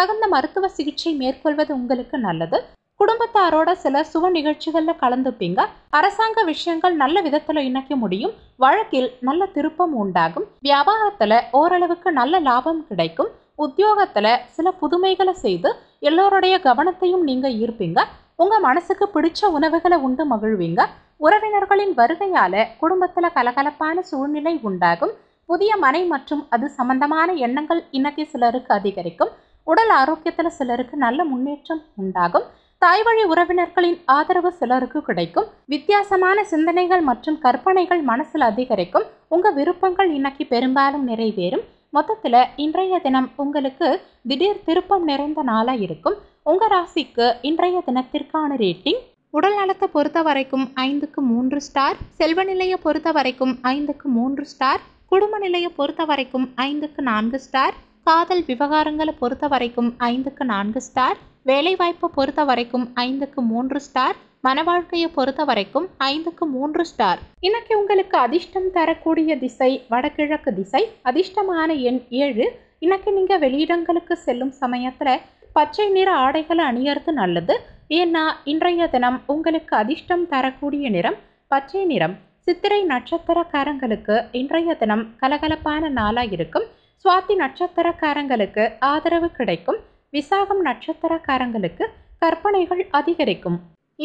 தகுந்த மருத்துவ சிகிச்சை மேற்கொள்வது உங்களுக்கு நல்லது குடும்பத்தாரோட சில சுவ நிகழ்ச்சிகளில் கலந்துப்பீங்க அரசாங்க விஷயங்கள் நல்ல விதத்தில் இணைக்க முடியும் வழக்கில் நல்ல திருப்பம் உண்டாகும் வியாபாரத்தில் ஓரளவுக்கு நல்ல லாபம் கிடைக்கும் உத்தியோகத்தில் சில புதுமைகளை செய்து எல்லோருடைய கவனத்தையும் நீங்கள் ஈர்ப்பீங்க உங்கள் மனசுக்கு பிடிச்ச உணவுகளை உண்டு மகிழ்வீங்க உறவினர்களின் வருகையால் குடும்பத்தில் கலகலப்பான சூழ்நிலை உண்டாகும் புதிய மனை மற்றும் அது சம்பந்தமான எண்ணங்கள் இன்னைக்கு சிலருக்கு அதிகரிக்கும் உடல் ஆரோக்கியத்தில் சிலருக்கு நல்ல முன்னேற்றம் உண்டாகும் தாய்வழி உறவினர்களின் ஆதரவு சிலருக்கு கிடைக்கும் வித்தியாசமான சிந்தனைகள் மற்றும் கற்பனைகள் மனசில் அதிகரிக்கும் உங்கள் விருப்பங்கள் இன்னைக்கு பெரும்பாலும் நிறைவேறும் மொத்தத்தில் இன்றைய தினம் உங்களுக்கு திடீர் திருப்பம் நிறைந்த நாளாக இருக்கும் உங்கள் ராசிக்கு இன்றைய தினத்திற்கான ரேட்டிங் உடல் நலத்தை பொறுத்த வரைக்கும் ஐந்துக்கு மூன்று ஸ்டார் செல்வ நிலையை பொறுத்த வரைக்கும் ஐந்துக்கு மூன்று ஸ்டார் குடும்ப நிலையை பொறுத்த வரைக்கும் ஐந்துக்கு நான்கு ஸ்டார் காதல் விவகாரங்களை பொறுத்த வரைக்கும் ஐந்துக்கு நான்கு ஸ்டார் வேலைவாய்ப்பை பொறுத்த வரைக்கும் ஐந்துக்கு மூன்று ஸ்டார் மன வாழ்க்கையை பொறுத்த வரைக்கும் ஐந்துக்கு மூன்று ஸ்டார் இன்னைக்கு உங்களுக்கு அதிர்ஷ்டம் தரக்கூடிய திசை வடகிழக்கு திசை அதிர்ஷ்டமான எண் ஏழு இன்னைக்கு நீங்கள் வெளியிடங்களுக்கு செல்லும் சமயத்தில் பச்சை நிற ஆடைகளை அணியறது நல்லது ஏன்னா இன்றைய தினம் உங்களுக்கு அதிர்ஷ்டம் தரக்கூடிய நிறம் பச்சை நிறம் சித்திரை நட்சத்திரக்காரங்களுக்கு இன்றைய தினம் கலகலப்பான நாளாக இருக்கும் சுவாதி நட்சத்திரக்காரங்களுக்கு ஆதரவு கிடைக்கும் விசாகம் நட்சத்திரக்காரங்களுக்கு கற்பனைகள் அதிகரிக்கும்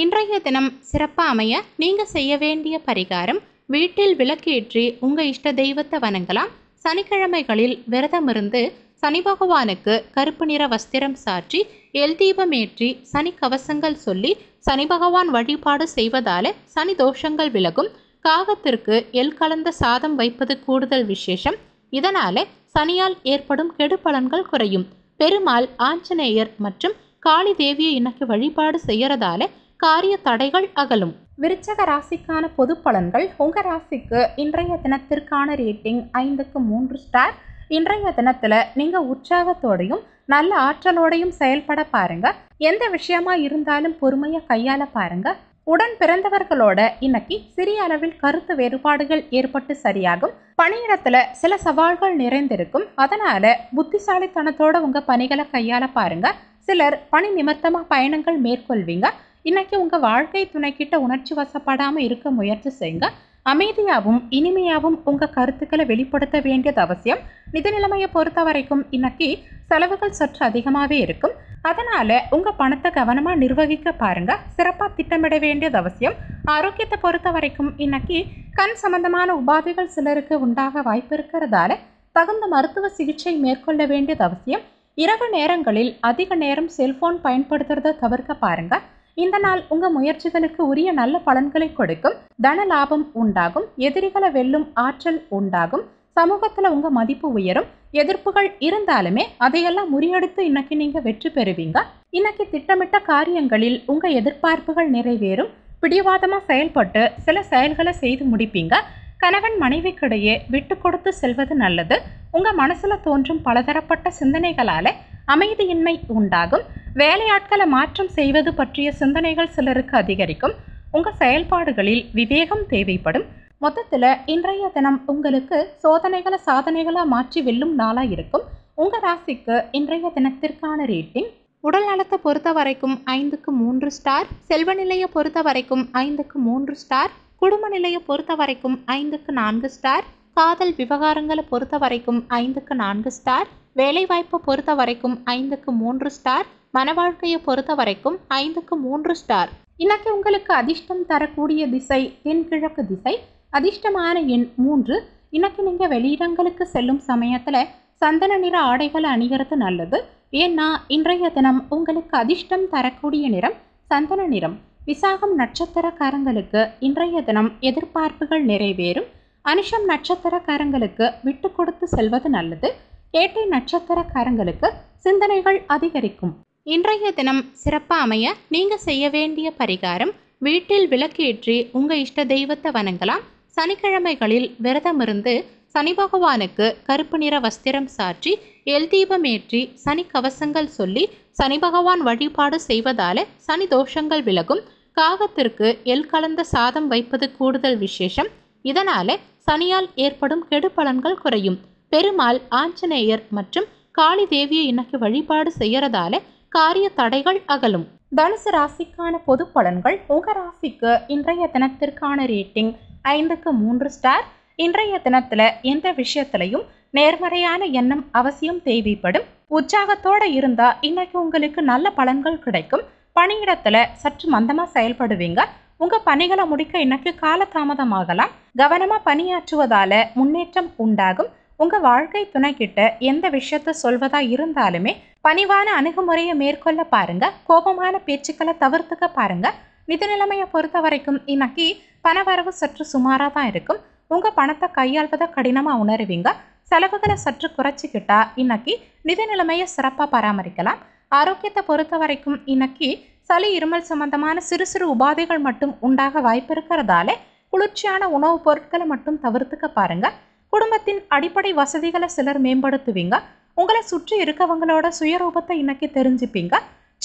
இன்றைய தினம் சிறப்பாக அமைய நீங்கள் செய்ய வேண்டிய பரிகாரம் வீட்டில் விளக்கேற்றி உங்கள் இஷ்ட தெய்வத்தை வணங்கலாம் சனிக்கிழமைகளில் விரதம் இருந்து சனி பகவானுக்கு கருப்பு நிற வஸ்திரம் சாற்றி எல் தீபம் ஏற்றி சனி கவசங்கள் சொல்லி சனி பகவான் வழிபாடு செய்வதால சனி தோஷங்கள் விலகும் காகத்திற்கு எல் கலந்த சாதம் வைப்பது கூடுதல் விசேஷம் இதனால சனியால் ஏற்படும் கெடுபலன்கள் குறையும் பெருமாள் ஆஞ்சநேயர் மற்றும் காளி தேவியை இன்னைக்கு வழிபாடு செய்யறதால காரிய தடைகள் அகலும் விருச்சக ராசிக்கான பொது பலன்கள் உங்க ராசிக்கு இன்றைய தினத்திற்கான ரேட்டிங் ஐந்துக்கு மூன்று ஸ்டார் இன்றைய தினத்துல நீங்க உற்சாகத்தோடையும் நல்ல ஆற்றலோடையும் செயல்பட பாருங்க எந்த விஷயமா இருந்தாலும் பொறுமையை கையாள பாருங்க உடன் பிறந்தவர்களோட இன்னைக்கு சிறிய அளவில் கருத்து வேறுபாடுகள் ஏற்பட்டு சரியாகும் பணியிடத்துல சில சவால்கள் நிறைந்திருக்கும் அதனால புத்திசாலித்தனத்தோட உங்க பணிகளை கையாள பாருங்க சிலர் பணி நிமர்த்தமா பயணங்கள் மேற்கொள்வீங்க இன்னைக்கு உங்க வாழ்க்கை துணைக்கிட்ட உணர்ச்சி வசப்படாம இருக்க முயற்சி செய்யுங்க அமைதியாகவும் இனிமையாகவும் உங்கள் கருத்துக்களை வெளிப்படுத்த வேண்டியது அவசியம் நிதி நிலைமையை பொறுத்த வரைக்கும் இன்னைக்கு செலவுகள் சற்று அதிகமாகவே இருக்கும் அதனால் உங்கள் பணத்தை கவனமாக நிர்வகிக்க பாருங்கள் சிறப்பாக திட்டமிட வேண்டியது அவசியம் ஆரோக்கியத்தை பொறுத்த வரைக்கும் இன்னைக்கு கண் சம்பந்தமான உபாதைகள் சிலருக்கு உண்டாக வாய்ப்பு இருக்கிறதால தகுந்த மருத்துவ சிகிச்சை மேற்கொள்ள வேண்டியது அவசியம் இரவு நேரங்களில் அதிக நேரம் செல்ஃபோன் பயன்படுத்துறத தவிர்க்க பாருங்க இந்த நாள் உங்கள் முயற்சிகளுக்கு உரிய நல்ல பலன்களை கொடுக்கும் தன லாபம் உண்டாகும் எதிரிகளை வெல்லும் ஆற்றல் உண்டாகும் சமூகத்தில் உங்கள் மதிப்பு உயரும் எதிர்ப்புகள் இருந்தாலுமே அதையெல்லாம் முறியடித்து இன்னைக்கு நீங்கள் வெற்றி பெறுவீங்க இன்னைக்கு திட்டமிட்ட காரியங்களில் உங்கள் எதிர்பார்ப்புகள் நிறைவேறும் பிடிவாதமாக செயல்பட்டு சில செயல்களை செய்து முடிப்பீங்க கணவன் மனைவிக்கிடையே விட்டு கொடுத்து செல்வது நல்லது உங்கள் மனசில் தோன்றும் பலதரப்பட்ட சிந்தனைகளால் அமைதியின்மை உண்டாகும் வேலையாட்களை மாற்றம் செய்வது பற்றிய சிந்தனைகள் சிலருக்கு அதிகரிக்கும் உங்கள் செயல்பாடுகளில் விவேகம் தேவைப்படும் மொத்தத்தில் இன்றைய தினம் உங்களுக்கு சோதனைகளை சாதனைகளாக மாற்றி வெல்லும் நாளாக இருக்கும் உங்கள் ராசிக்கு இன்றைய தினத்திற்கான ரேட்டிங் உடல் நலத்தை பொறுத்த வரைக்கும் ஐந்துக்கு மூன்று ஸ்டார் செல்வ நிலையை பொறுத்த வரைக்கும் ஐந்துக்கு மூன்று ஸ்டார் குடும்ப நிலையை பொறுத்த வரைக்கும் ஐந்துக்கு நான்கு ஸ்டார் காதல் விவகாரங்களை பொறுத்த வரைக்கும் ஐந்துக்கு நான்கு ஸ்டார் வேலைவாய்ப்பை பொறுத்த வரைக்கும் ஐந்துக்கு மூன்று ஸ்டார் மனவாழ்க்கையை பொறுத்த வரைக்கும் ஐந்துக்கு மூன்று ஸ்டார் இன்னைக்கு உங்களுக்கு அதிர்ஷ்டம் தரக்கூடிய திசை தென்கிழக்கு திசை அதிர்ஷ்டமான எண் மூன்று இன்னைக்கு நீங்கள் வெளியிடங்களுக்கு செல்லும் சமயத்தில் சந்தன நிற ஆடைகள் அணிகிறது நல்லது ஏன்னா இன்றைய தினம் உங்களுக்கு அதிர்ஷ்டம் தரக்கூடிய நிறம் சந்தன நிறம் விசாகம் நட்சத்திரக்காரங்களுக்கு இன்றைய தினம் எதிர்பார்ப்புகள் நிறைவேறும் அனுஷம் நட்சத்திரக்காரங்களுக்கு விட்டு கொடுத்து செல்வது நல்லது கேட்டை நட்சத்திரக்காரங்களுக்கு சிந்தனைகள் அதிகரிக்கும் இன்றைய தினம் சிறப்பாக அமைய நீங்கள் செய்ய வேண்டிய பரிகாரம் வீட்டில் விளக்கேற்றி உங்கள் இஷ்ட தெய்வத்தை வணங்கலாம் சனிக்கிழமைகளில் விரதமிருந்து சனி பகவானுக்கு கருப்பு நிற வஸ்திரம் சாற்றி எல் தீபம் ஏற்றி சனி கவசங்கள் சொல்லி சனி பகவான் வழிபாடு செய்வதால சனி தோஷங்கள் விலகும் காகத்திற்கு எல் கலந்த சாதம் வைப்பது கூடுதல் விசேஷம் இதனால சனியால் ஏற்படும் கெடு பலன்கள் குறையும் பெருமாள் ஆஞ்சநேயர் மற்றும் காளி தேவியை இன்னைக்கு வழிபாடு செய்யறதால காரிய தடைகள் அகலும் தனுசு ராசிக்கான பொது பலன்கள் உங்க ராசிக்கு இன்றைய தினத்திற்கான ரேட்டிங் ஐந்துக்கு மூன்று ஸ்டார் இன்றைய தினத்தில் எந்த விஷயத்திலையும் நேர்மறையான எண்ணம் அவசியம் தேவைப்படும் உற்சாகத்தோடு இருந்தால் இன்னைக்கு உங்களுக்கு நல்ல பலன்கள் கிடைக்கும் பணியிடத்தில் சற்று மந்தமாக செயல்படுவீங்க உங்கள் பணிகளை முடிக்க இன்னைக்கு காலதாமதமாகலாம் கவனமாக பணியாற்றுவதால் முன்னேற்றம் உண்டாகும் உங்கள் வாழ்க்கை துணைக்கிட்ட எந்த விஷயத்த சொல்வதா இருந்தாலுமே பணிவான அணுகுமுறையை மேற்கொள்ள பாருங்க கோபமான பேச்சுக்களை தவிர்த்துக்க பாருங்க நிதி நிலைமையை பொறுத்த வரைக்கும் இன்னைக்கு பணவரவு சற்று சுமாராக தான் இருக்கும் உங்கள் பணத்தை கையாள்வதை கடினமாக உணருவீங்க செலவுகளை சற்று குறைச்சிக்கிட்டா இன்னைக்கு நிதி நிலைமையை சிறப்பாக பராமரிக்கலாம் ஆரோக்கியத்தை பொறுத்த வரைக்கும் இன்னைக்கு சளி இருமல் சம்பந்தமான சிறு சிறு உபாதைகள் மட்டும் உண்டாக வாய்ப்பு இருக்கிறதால குளிர்ச்சியான உணவுப் பொருட்களை மட்டும் தவிர்த்துக்க பாருங்க குடும்பத்தின் அடிப்படை வசதிகளை சிலர் மேம்படுத்துவீங்க உங்களை சுற்றி இருக்கவங்களோட சுயரூபத்தை இன்னைக்கு தெரிஞ்சுப்பீங்க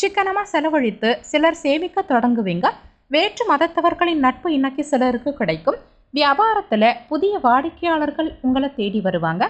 சிக்கனமாக செலவழித்து சிலர் சேமிக்க தொடங்குவீங்க வேற்று மதத்தவர்களின் நட்பு இன்னைக்கு சிலருக்கு கிடைக்கும் வியாபாரத்தில் புதிய வாடிக்கையாளர்கள் உங்களை தேடி வருவாங்க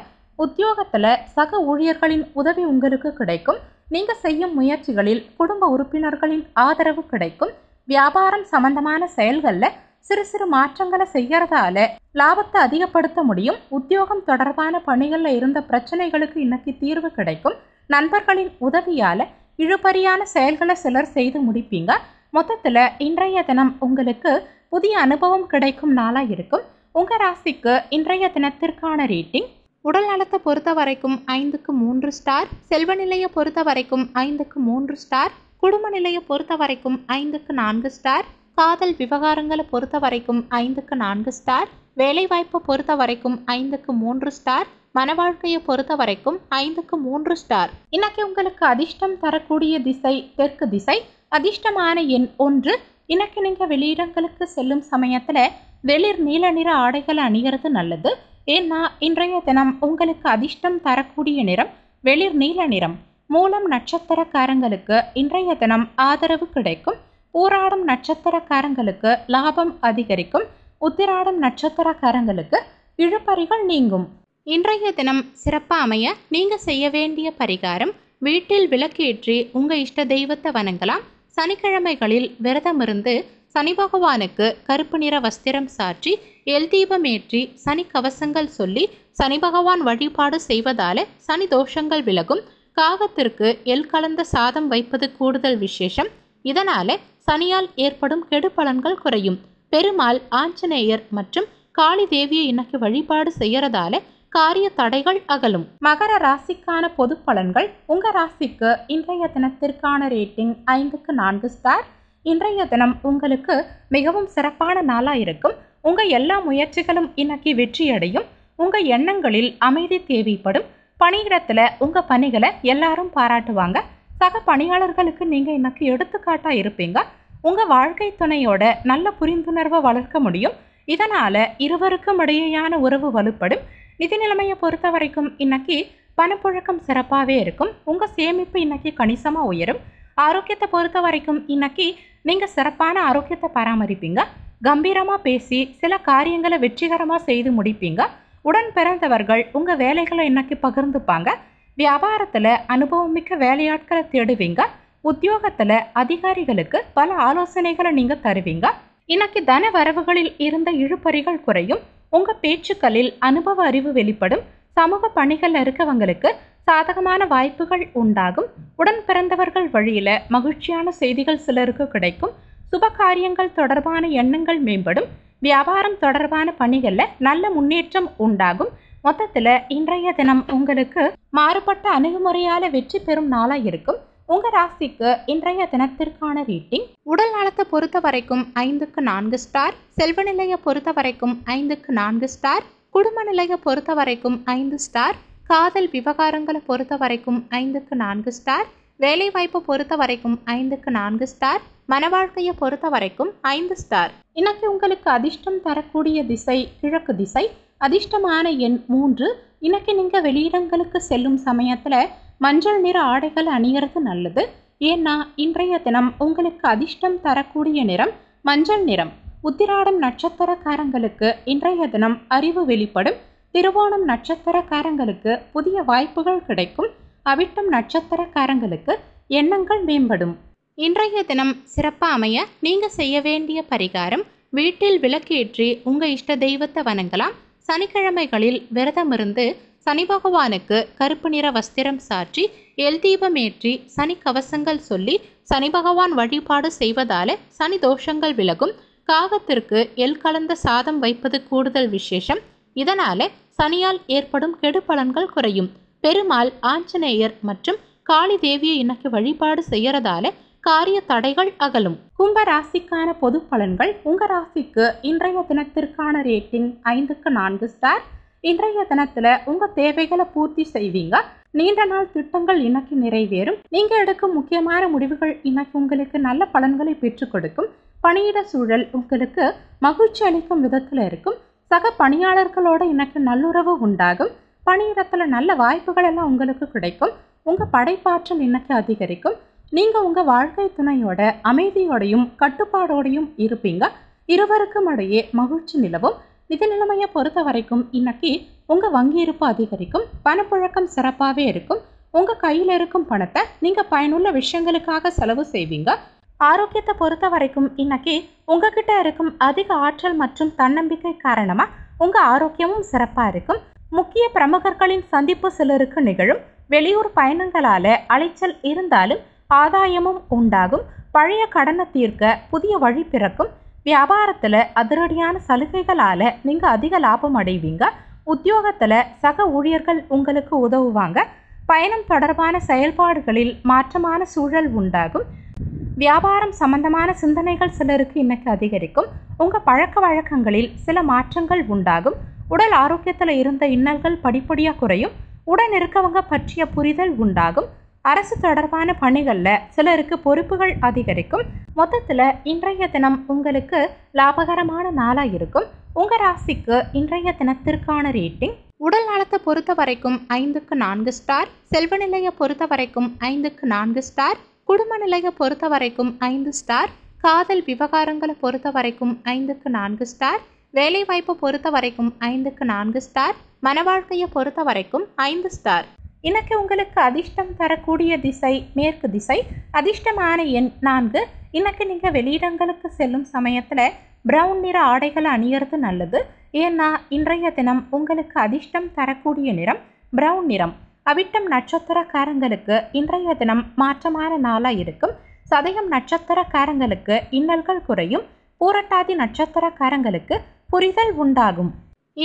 உத்தியோகத்தில் சக ஊழியர்களின் உதவி உங்களுக்கு கிடைக்கும் நீங்கள் செய்யும் முயற்சிகளில் குடும்ப உறுப்பினர்களின் ஆதரவு கிடைக்கும் வியாபாரம் சம்பந்தமான செயல்களில் சிறு சிறு மாற்றங்களை செய்யறதால லாபத்தை அதிகப்படுத்த முடியும் உத்தியோகம் தொடர்பான பணிகளில் இருந்த பிரச்சனைகளுக்கு இன்னைக்கு தீர்வு கிடைக்கும் நண்பர்களின் உதவியால் இழுபறியான செயல்களை சிலர் செய்து முடிப்பீங்க மொத்தத்தில் இன்றைய தினம் உங்களுக்கு புதிய அனுபவம் கிடைக்கும் நாளாக இருக்கும் உங்கள் ராசிக்கு இன்றைய தினத்திற்கான ரேட்டிங் உடல் நலத்தை பொறுத்த வரைக்கும் ஐந்துக்கு மூன்று ஸ்டார் செல்வ நிலையை பொறுத்த வரைக்கும் ஐந்துக்கு மூன்று ஸ்டார் குடும்ப நிலையை பொறுத்த வரைக்கும் ஐந்துக்கு நான்கு ஸ்டார் காதல் விவகாரங்களை பொறுத்த வரைக்கும் ஐந்துக்கு நான்கு ஸ்டார் வேலைவாய்ப்பை பொறுத்த வரைக்கும் ஐந்துக்கு மூன்று ஸ்டார் மன வாழ்க்கையை பொறுத்த வரைக்கும் ஐந்துக்கு மூன்று ஸ்டார் இன்னைக்கு உங்களுக்கு அதிர்ஷ்டம் தரக்கூடிய திசை தெற்கு திசை அதிர்ஷ்டமான எண் ஒன்று இணக்கிணங்க வெளியிடங்களுக்கு செல்லும் சமயத்தில் வெளிர் நீல நிற ஆடைகள் அணிகிறது நல்லது ஏன்னா இன்றைய தினம் உங்களுக்கு அதிர்ஷ்டம் தரக்கூடிய நிறம் வெளிர் நீல நிறம் மூலம் நட்சத்திரக்காரங்களுக்கு இன்றைய தினம் ஆதரவு கிடைக்கும் ஊராடும் நட்சத்திரக்காரங்களுக்கு லாபம் அதிகரிக்கும் உத்திராடும் நட்சத்திரக்காரங்களுக்கு இழுப்பறிகள் நீங்கும் இன்றைய தினம் சிறப்பாக அமைய நீங்கள் செய்ய வேண்டிய பரிகாரம் வீட்டில் விளக்கேற்றி உங்கள் இஷ்ட தெய்வத்தை வணங்கலாம் சனிக்கிழமைகளில் விரதமிருந்து சனி பகவானுக்கு கருப்பு நிற வஸ்திரம் சாற்றி எல் தீபமேற்றி சனி கவசங்கள் சொல்லி சனி பகவான் வழிபாடு செய்வதால சனி தோஷங்கள் விலகும் காகத்திற்கு எல் கலந்த சாதம் வைப்பது கூடுதல் விசேஷம் இதனால சனியால் ஏற்படும் கெடு பலன்கள் குறையும் பெருமாள் ஆஞ்சநேயர் மற்றும் காளி தேவியை இன்னைக்கு வழிபாடு செய்யறதால காரிய தடைகள் அகலும் மகர ராசிக்கான பொது பலன்கள் உங்க ராசிக்கு இன்றைய தினத்திற்கான ரேட்டிங் ஐந்துக்கு நான்கு ஸ்டார் இன்றைய தினம் உங்களுக்கு மிகவும் சிறப்பான நாளாக இருக்கும் உங்க எல்லா முயற்சிகளும் இன்னைக்கு வெற்றியடையும் உங்க எண்ணங்களில் அமைதி தேவைப்படும் பணியிடத்தில் உங்க பணிகளை எல்லாரும் பாராட்டுவாங்க சக பணியாளர்களுக்கு நீங்கள் இன்னைக்கு எடுத்துக்காட்டாக இருப்பீங்க உங்கள் வாழ்க்கை துணையோட நல்ல புரிந்துணர்வை வளர்க்க முடியும் இதனால் இருவருக்கும் இடையேயான உறவு வலுப்படும் நிதி நிலைமையை பொறுத்த வரைக்கும் இன்னைக்கு பணப்புழக்கம் சிறப்பாகவே இருக்கும் உங்கள் சேமிப்பு இன்னைக்கு கணிசமாக உயரும் ஆரோக்கியத்தை பொறுத்த வரைக்கும் இன்னைக்கு நீங்கள் சிறப்பான ஆரோக்கியத்தை பராமரிப்பீங்க கம்பீரமாக பேசி சில காரியங்களை வெற்றிகரமாக செய்து முடிப்பீங்க உடன் பிறந்தவர்கள் உங்கள் வேலைகளை இன்னைக்கு பகிர்ந்துப்பாங்க வியாபாரத்தில் அனுபவம் மிக்க வேலையாட்களை தேடுவீங்க உத்தியோகத்தில் அதிகாரிகளுக்கு பல ஆலோசனைகளை நீங்கள் தருவீங்க இன்னைக்கு தன வரவுகளில் இருந்த இழுபறிகள் குறையும் உங்கள் பேச்சுக்களில் அனுபவ அறிவு வெளிப்படும் சமூக பணிகள் இருக்கவங்களுக்கு சாதகமான வாய்ப்புகள் உண்டாகும் உடன் பிறந்தவர்கள் வழியில் மகிழ்ச்சியான செய்திகள் சிலருக்கு கிடைக்கும் சுப காரியங்கள் தொடர்பான எண்ணங்கள் மேம்படும் வியாபாரம் தொடர்பான பணிகளில் நல்ல முன்னேற்றம் உண்டாகும் மொத்தத்தில் இன்றைய தினம் உங்களுக்கு மாறுபட்ட அணுகுமுறையால் வெற்றி பெறும் நாளாக இருக்கும் உங்கள் ராசிக்கு இன்றைய தினத்திற்கான ரேட்டிங் உடல் நலத்தை பொறுத்த வரைக்கும் ஐந்துக்கு நான்கு ஸ்டார் செல்வ நிலையை பொறுத்த வரைக்கும் ஐந்துக்கு நான்கு ஸ்டார் குடும்ப நிலையை பொறுத்த வரைக்கும் ஐந்து ஸ்டார் காதல் விவகாரங்களை பொறுத்த வரைக்கும் ஐந்துக்கு நான்கு ஸ்டார் வேலைவாய்ப்பை பொறுத்த வரைக்கும் ஐந்துக்கு நான்கு ஸ்டார் மன வாழ்க்கையை பொறுத்த வரைக்கும் ஐந்து ஸ்டார் இன்னைக்கு உங்களுக்கு அதிர்ஷ்டம் தரக்கூடிய திசை கிழக்கு திசை அதிர்ஷ்டமான எண் மூன்று இன்னைக்கு நீங்கள் வெளியிடங்களுக்கு செல்லும் சமயத்தில் மஞ்சள் நிற ஆடைகள் அணிகிறது நல்லது ஏன்னா இன்றைய தினம் உங்களுக்கு அதிர்ஷ்டம் தரக்கூடிய நிறம் மஞ்சள் நிறம் உத்திராடம் நட்சத்திரக்காரங்களுக்கு இன்றைய தினம் அறிவு வெளிப்படும் திருவோணம் நட்சத்திரக்காரங்களுக்கு புதிய வாய்ப்புகள் கிடைக்கும் அவிட்டம் நட்சத்திரக்காரங்களுக்கு எண்ணங்கள் மேம்படும் இன்றைய தினம் சிறப்பாக அமைய நீங்கள் செய்ய வேண்டிய பரிகாரம் வீட்டில் விளக்கேற்றி உங்கள் இஷ்ட தெய்வத்தை வணங்கலாம் சனிக்கிழமைகளில் விரதம் இருந்து சனிபகவானுக்கு கருப்பு நிற வஸ்திரம் சாற்றி எல் ஏற்றி சனி கவசங்கள் சொல்லி சனி பகவான் வழிபாடு செய்வதால சனி தோஷங்கள் விலகும் காகத்திற்கு எல் கலந்த சாதம் வைப்பது கூடுதல் விசேஷம் இதனால சனியால் ஏற்படும் கெடு பலன்கள் குறையும் பெருமாள் ஆஞ்சநேயர் மற்றும் காளி தேவியை இன்னைக்கு வழிபாடு செய்யறதால காரிய தடைகள் அகலும் கும்ப ராசிக்கான பொது பலன்கள் உங்க ராசிக்கு இன்றைய தினத்திற்கான ரேட்டிங் ஐந்துக்கு நான்கு ஸ்டார் இன்றைய தினத்துல உங்க தேவைகளை பூர்த்தி செய்வீங்க நீண்ட நாள் திட்டங்கள் இன்னைக்கு நிறைவேறும் நீங்க எடுக்கும் முக்கியமான முடிவுகள் இன்னைக்கு உங்களுக்கு நல்ல பலன்களை பெற்றுக் கொடுக்கும் பணியிட சூழல் உங்களுக்கு மகிழ்ச்சி அளிக்கும் விதத்துல இருக்கும் சக பணியாளர்களோட இன்னைக்கு நல்லுறவு உண்டாகும் பணியிடத்துல நல்ல வாய்ப்புகள் எல்லாம் உங்களுக்கு கிடைக்கும் உங்க படைப்பாற்றல் இன்னைக்கு அதிகரிக்கும் நீங்க உங்க வாழ்க்கை துணையோட அமைதியோடையும் கட்டுப்பாடோடையும் இருப்பீங்க இருவருக்கும் இடையே மகிழ்ச்சி நிலவும் நிதி நிலைமையை பொறுத்த வரைக்கும் இன்னைக்கு உங்கள் வங்கி இருப்பு அதிகரிக்கும் பணப்புழக்கம் சிறப்பாகவே இருக்கும் உங்கள் கையில் இருக்கும் பணத்தை நீங்கள் பயனுள்ள விஷயங்களுக்காக செலவு செய்வீங்க ஆரோக்கியத்தை பொறுத்த வரைக்கும் இன்னைக்கு உங்ககிட்ட இருக்கும் அதிக ஆற்றல் மற்றும் தன்னம்பிக்கை காரணமாக உங்கள் ஆரோக்கியமும் சிறப்பாக இருக்கும் முக்கிய பிரமுகர்களின் சந்திப்பு சிலருக்கு நிகழும் வெளியூர் பயணங்களால் அலைச்சல் இருந்தாலும் ஆதாயமும் உண்டாகும் பழைய கடனை தீர்க்க புதிய வழி பிறக்கும் வியாபாரத்தில் அதிரடியான சலுகைகளால் நீங்கள் அதிக லாபம் அடைவீங்க உத்தியோகத்தில் சக ஊழியர்கள் உங்களுக்கு உதவுவாங்க பயணம் தொடர்பான செயல்பாடுகளில் மாற்றமான சூழல் உண்டாகும் வியாபாரம் சம்பந்தமான சிந்தனைகள் சிலருக்கு இன்னைக்கு அதிகரிக்கும் உங்கள் பழக்க வழக்கங்களில் சில மாற்றங்கள் உண்டாகும் உடல் ஆரோக்கியத்தில் இருந்த இன்னல்கள் படிப்படியாக குறையும் உடன் இருக்கவங்க பற்றிய புரிதல் உண்டாகும் அரசு தொடர்பான பணிகளில் சிலருக்கு பொறுப்புகள் அதிகரிக்கும் மொத்தத்தில் இன்றைய தினம் உங்களுக்கு லாபகரமான நாளாக இருக்கும் உங்கள் ராசிக்கு இன்றைய தினத்திற்கான ரேட்டிங் உடல் நலத்தை பொறுத்த வரைக்கும் ஐந்துக்கு நான்கு ஸ்டார் செல்வ நிலையை பொறுத்த வரைக்கும் ஐந்துக்கு நான்கு ஸ்டார் குடும்ப நிலையை பொறுத்த வரைக்கும் ஐந்து ஸ்டார் காதல் விவகாரங்களை பொறுத்த வரைக்கும் ஐந்துக்கு நான்கு ஸ்டார் வேலைவாய்ப்பை பொறுத்த வரைக்கும் ஐந்துக்கு நான்கு ஸ்டார் மன வாழ்க்கையை பொறுத்த வரைக்கும் ஐந்து ஸ்டார் இன்னைக்கு உங்களுக்கு அதிர்ஷ்டம் தரக்கூடிய திசை மேற்கு திசை அதிர்ஷ்டமான எண் நான்கு இன்னைக்கு நீங்கள் வெளியிடங்களுக்கு செல்லும் சமயத்தில் ப்ரௌன் நிற ஆடைகளை அணியறது நல்லது ஏன்னா இன்றைய தினம் உங்களுக்கு அதிர்ஷ்டம் தரக்கூடிய நிறம் ப்ரௌன் நிறம் அவிட்டம் நட்சத்திரக்காரங்களுக்கு இன்றைய தினம் மாற்றமான நாளாக இருக்கும் சதயம் நட்சத்திரக்காரங்களுக்கு இன்னல்கள் குறையும் பூரட்டாதி நட்சத்திரக்காரங்களுக்கு புரிதல் உண்டாகும்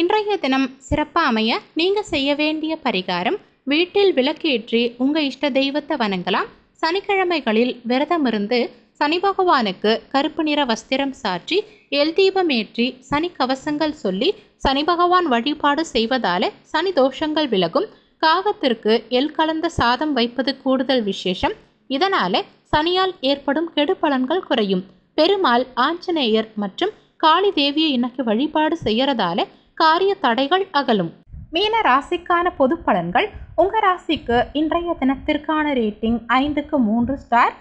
இன்றைய தினம் சிறப்பாக அமைய நீங்கள் செய்ய வேண்டிய பரிகாரம் வீட்டில் விளக்கேற்றி உங்கள் இஷ்ட தெய்வத்தை வணங்கலாம் சனிக்கிழமைகளில் விரதம் இருந்து சனி பகவானுக்கு கருப்பு நிற வஸ்திரம் சாற்றி எல் தீபம் ஏற்றி சனி கவசங்கள் சொல்லி சனி பகவான் வழிபாடு செய்வதால சனி தோஷங்கள் விலகும் காகத்திற்கு எல் கலந்த சாதம் வைப்பது கூடுதல் விசேஷம் இதனால சனியால் ஏற்படும் கெடு பலன்கள் குறையும் பெருமாள் ஆஞ்சநேயர் மற்றும் காளி தேவியை இணைக்கு வழிபாடு செய்யறதால காரிய தடைகள் அகலும் மீன ராசிக்கான பொது பலன்கள் உங்கள் ராசிக்கு இன்றைய தினத்திற்கான ரேட்டிங் ஐந்துக்கு மூன்று ஸ்டார்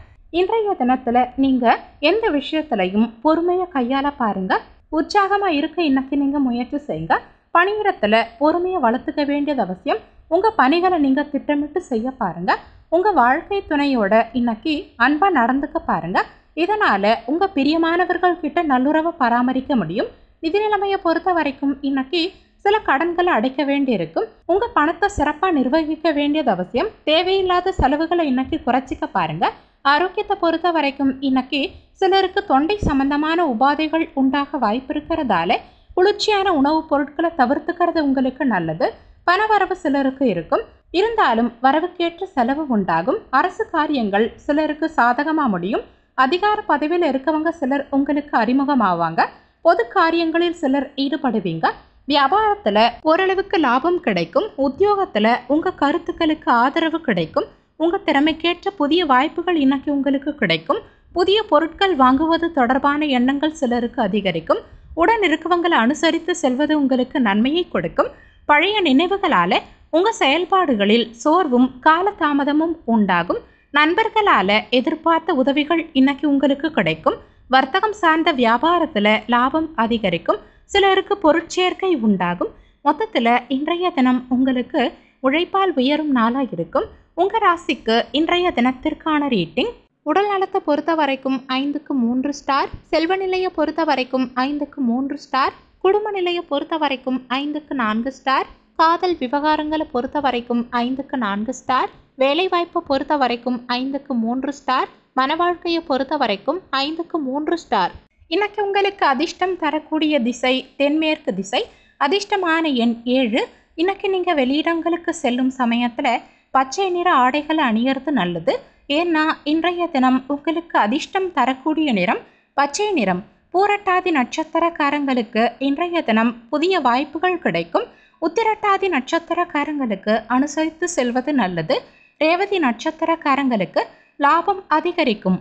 இன்றைய தினத்தில் நீங்கள் எந்த விஷயத்துலையும் பொறுமையை கையாள பாருங்கள் உற்சாகமாக இருக்க இன்னைக்கு நீங்கள் முயற்சி செய்யுங்க பணியிடத்தில் பொறுமையை வளர்த்துக்க வேண்டியது அவசியம் உங்கள் பணிகளை நீங்கள் திட்டமிட்டு செய்ய பாருங்க உங்கள் வாழ்க்கை துணையோட இன்னைக்கு அன்பாக நடந்துக்க பாருங்கள் இதனால் உங்கள் பிரியமானவர்கள் கிட்ட நல்லுறவை பராமரிக்க முடியும் நிதி நிலைமையை பொறுத்த வரைக்கும் இன்னைக்கு சில கடன்களை அடைக்க வேண்டியிருக்கும் உங்கள் பணத்தை சிறப்பாக நிர்வகிக்க வேண்டியது அவசியம் தேவையில்லாத செலவுகளை இன்னைக்கு குறைச்சிக்க பாருங்கள் ஆரோக்கியத்தை பொறுத்த வரைக்கும் இன்னைக்கு சிலருக்கு தொண்டை சம்பந்தமான உபாதைகள் உண்டாக வாய்ப்பு இருக்கிறதால குளிர்ச்சியான உணவுப் பொருட்களை தவிர்த்துக்கிறது உங்களுக்கு நல்லது பணவரவு சிலருக்கு இருக்கும் இருந்தாலும் வரவுக்கேற்ற செலவு உண்டாகும் அரசு காரியங்கள் சிலருக்கு சாதகமாக முடியும் அதிகார பதவியில் இருக்கவங்க சிலர் உங்களுக்கு அறிமுகமாவாங்க பொது காரியங்களில் சிலர் ஈடுபடுவீங்க வியாபாரத்தில் ஓரளவுக்கு லாபம் கிடைக்கும் உத்தியோகத்தில் உங்கள் கருத்துக்களுக்கு ஆதரவு கிடைக்கும் உங்கள் திறமைக்கேற்ற புதிய வாய்ப்புகள் இன்னைக்கு உங்களுக்கு கிடைக்கும் புதிய பொருட்கள் வாங்குவது தொடர்பான எண்ணங்கள் சிலருக்கு அதிகரிக்கும் உடன் இருக்கவங்களை அனுசரித்து செல்வது உங்களுக்கு நன்மையை கொடுக்கும் பழைய நினைவுகளால் உங்கள் செயல்பாடுகளில் சோர்வும் காலதாமதமும் உண்டாகும் நண்பர்களால் எதிர்பார்த்த உதவிகள் இன்னைக்கு உங்களுக்கு கிடைக்கும் வர்த்தகம் சார்ந்த வியாபாரத்தில் லாபம் அதிகரிக்கும் சிலருக்கு பொருட்சேர்க்கை உண்டாகும் மொத்தத்தில் இன்றைய தினம் உங்களுக்கு உழைப்பால் உயரும் நாளாக இருக்கும் உங்கள் ராசிக்கு இன்றைய தினத்திற்கான ரேட்டிங் உடல் நலத்தை பொறுத்த வரைக்கும் ஐந்துக்கு மூன்று ஸ்டார் செல்வ நிலையை பொறுத்த வரைக்கும் ஐந்துக்கு மூன்று ஸ்டார் குடும்ப நிலையை பொறுத்த வரைக்கும் ஐந்துக்கு நான்கு ஸ்டார் காதல் விவகாரங்களை பொறுத்த வரைக்கும் ஐந்துக்கு நான்கு ஸ்டார் வேலைவாய்ப்பை பொறுத்த வரைக்கும் ஐந்துக்கு மூன்று ஸ்டார் மன வாழ்க்கையை பொறுத்த வரைக்கும் ஐந்துக்கு மூன்று ஸ்டார் இன்னைக்கு உங்களுக்கு அதிர்ஷ்டம் தரக்கூடிய திசை தென்மேற்கு திசை அதிர்ஷ்டமான எண் ஏழு இன்னைக்கு நீங்கள் வெளியிடங்களுக்கு செல்லும் சமயத்தில் பச்சை நிற ஆடைகளை அணியிறது நல்லது ஏன்னா இன்றைய தினம் உங்களுக்கு அதிர்ஷ்டம் தரக்கூடிய நிறம் பச்சை நிறம் பூரட்டாதி நட்சத்திரக்காரங்களுக்கு இன்றைய தினம் புதிய வாய்ப்புகள் கிடைக்கும் உத்திரட்டாதி நட்சத்திரக்காரங்களுக்கு அனுசரித்து செல்வது நல்லது ரேவதி நட்சத்திரக்காரங்களுக்கு லாபம் அதிகரிக்கும்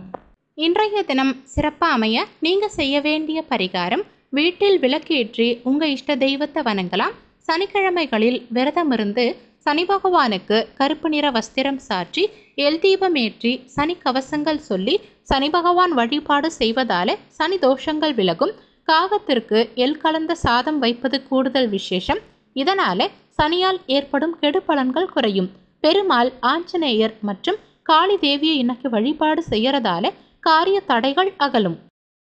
இன்றைய தினம் சிறப்பாக அமைய நீங்கள் செய்ய வேண்டிய பரிகாரம் வீட்டில் விளக்கேற்றி உங்கள் இஷ்ட தெய்வத்தை வணங்கலாம் சனிக்கிழமைகளில் விரதமிருந்து சனி பகவானுக்கு கருப்பு நிற வஸ்திரம் சாற்றி எல் தீபம் ஏற்றி சனி கவசங்கள் சொல்லி சனி பகவான் வழிபாடு செய்வதால சனி தோஷங்கள் விலகும் காகத்திற்கு எல் கலந்த சாதம் வைப்பது கூடுதல் விசேஷம் இதனால சனியால் ஏற்படும் கெடு பலன்கள் குறையும் பெருமாள் ஆஞ்சநேயர் மற்றும் காளி தேவியை இன்னைக்கு வழிபாடு செய்யறதால காரிய தடைகள் அகலும்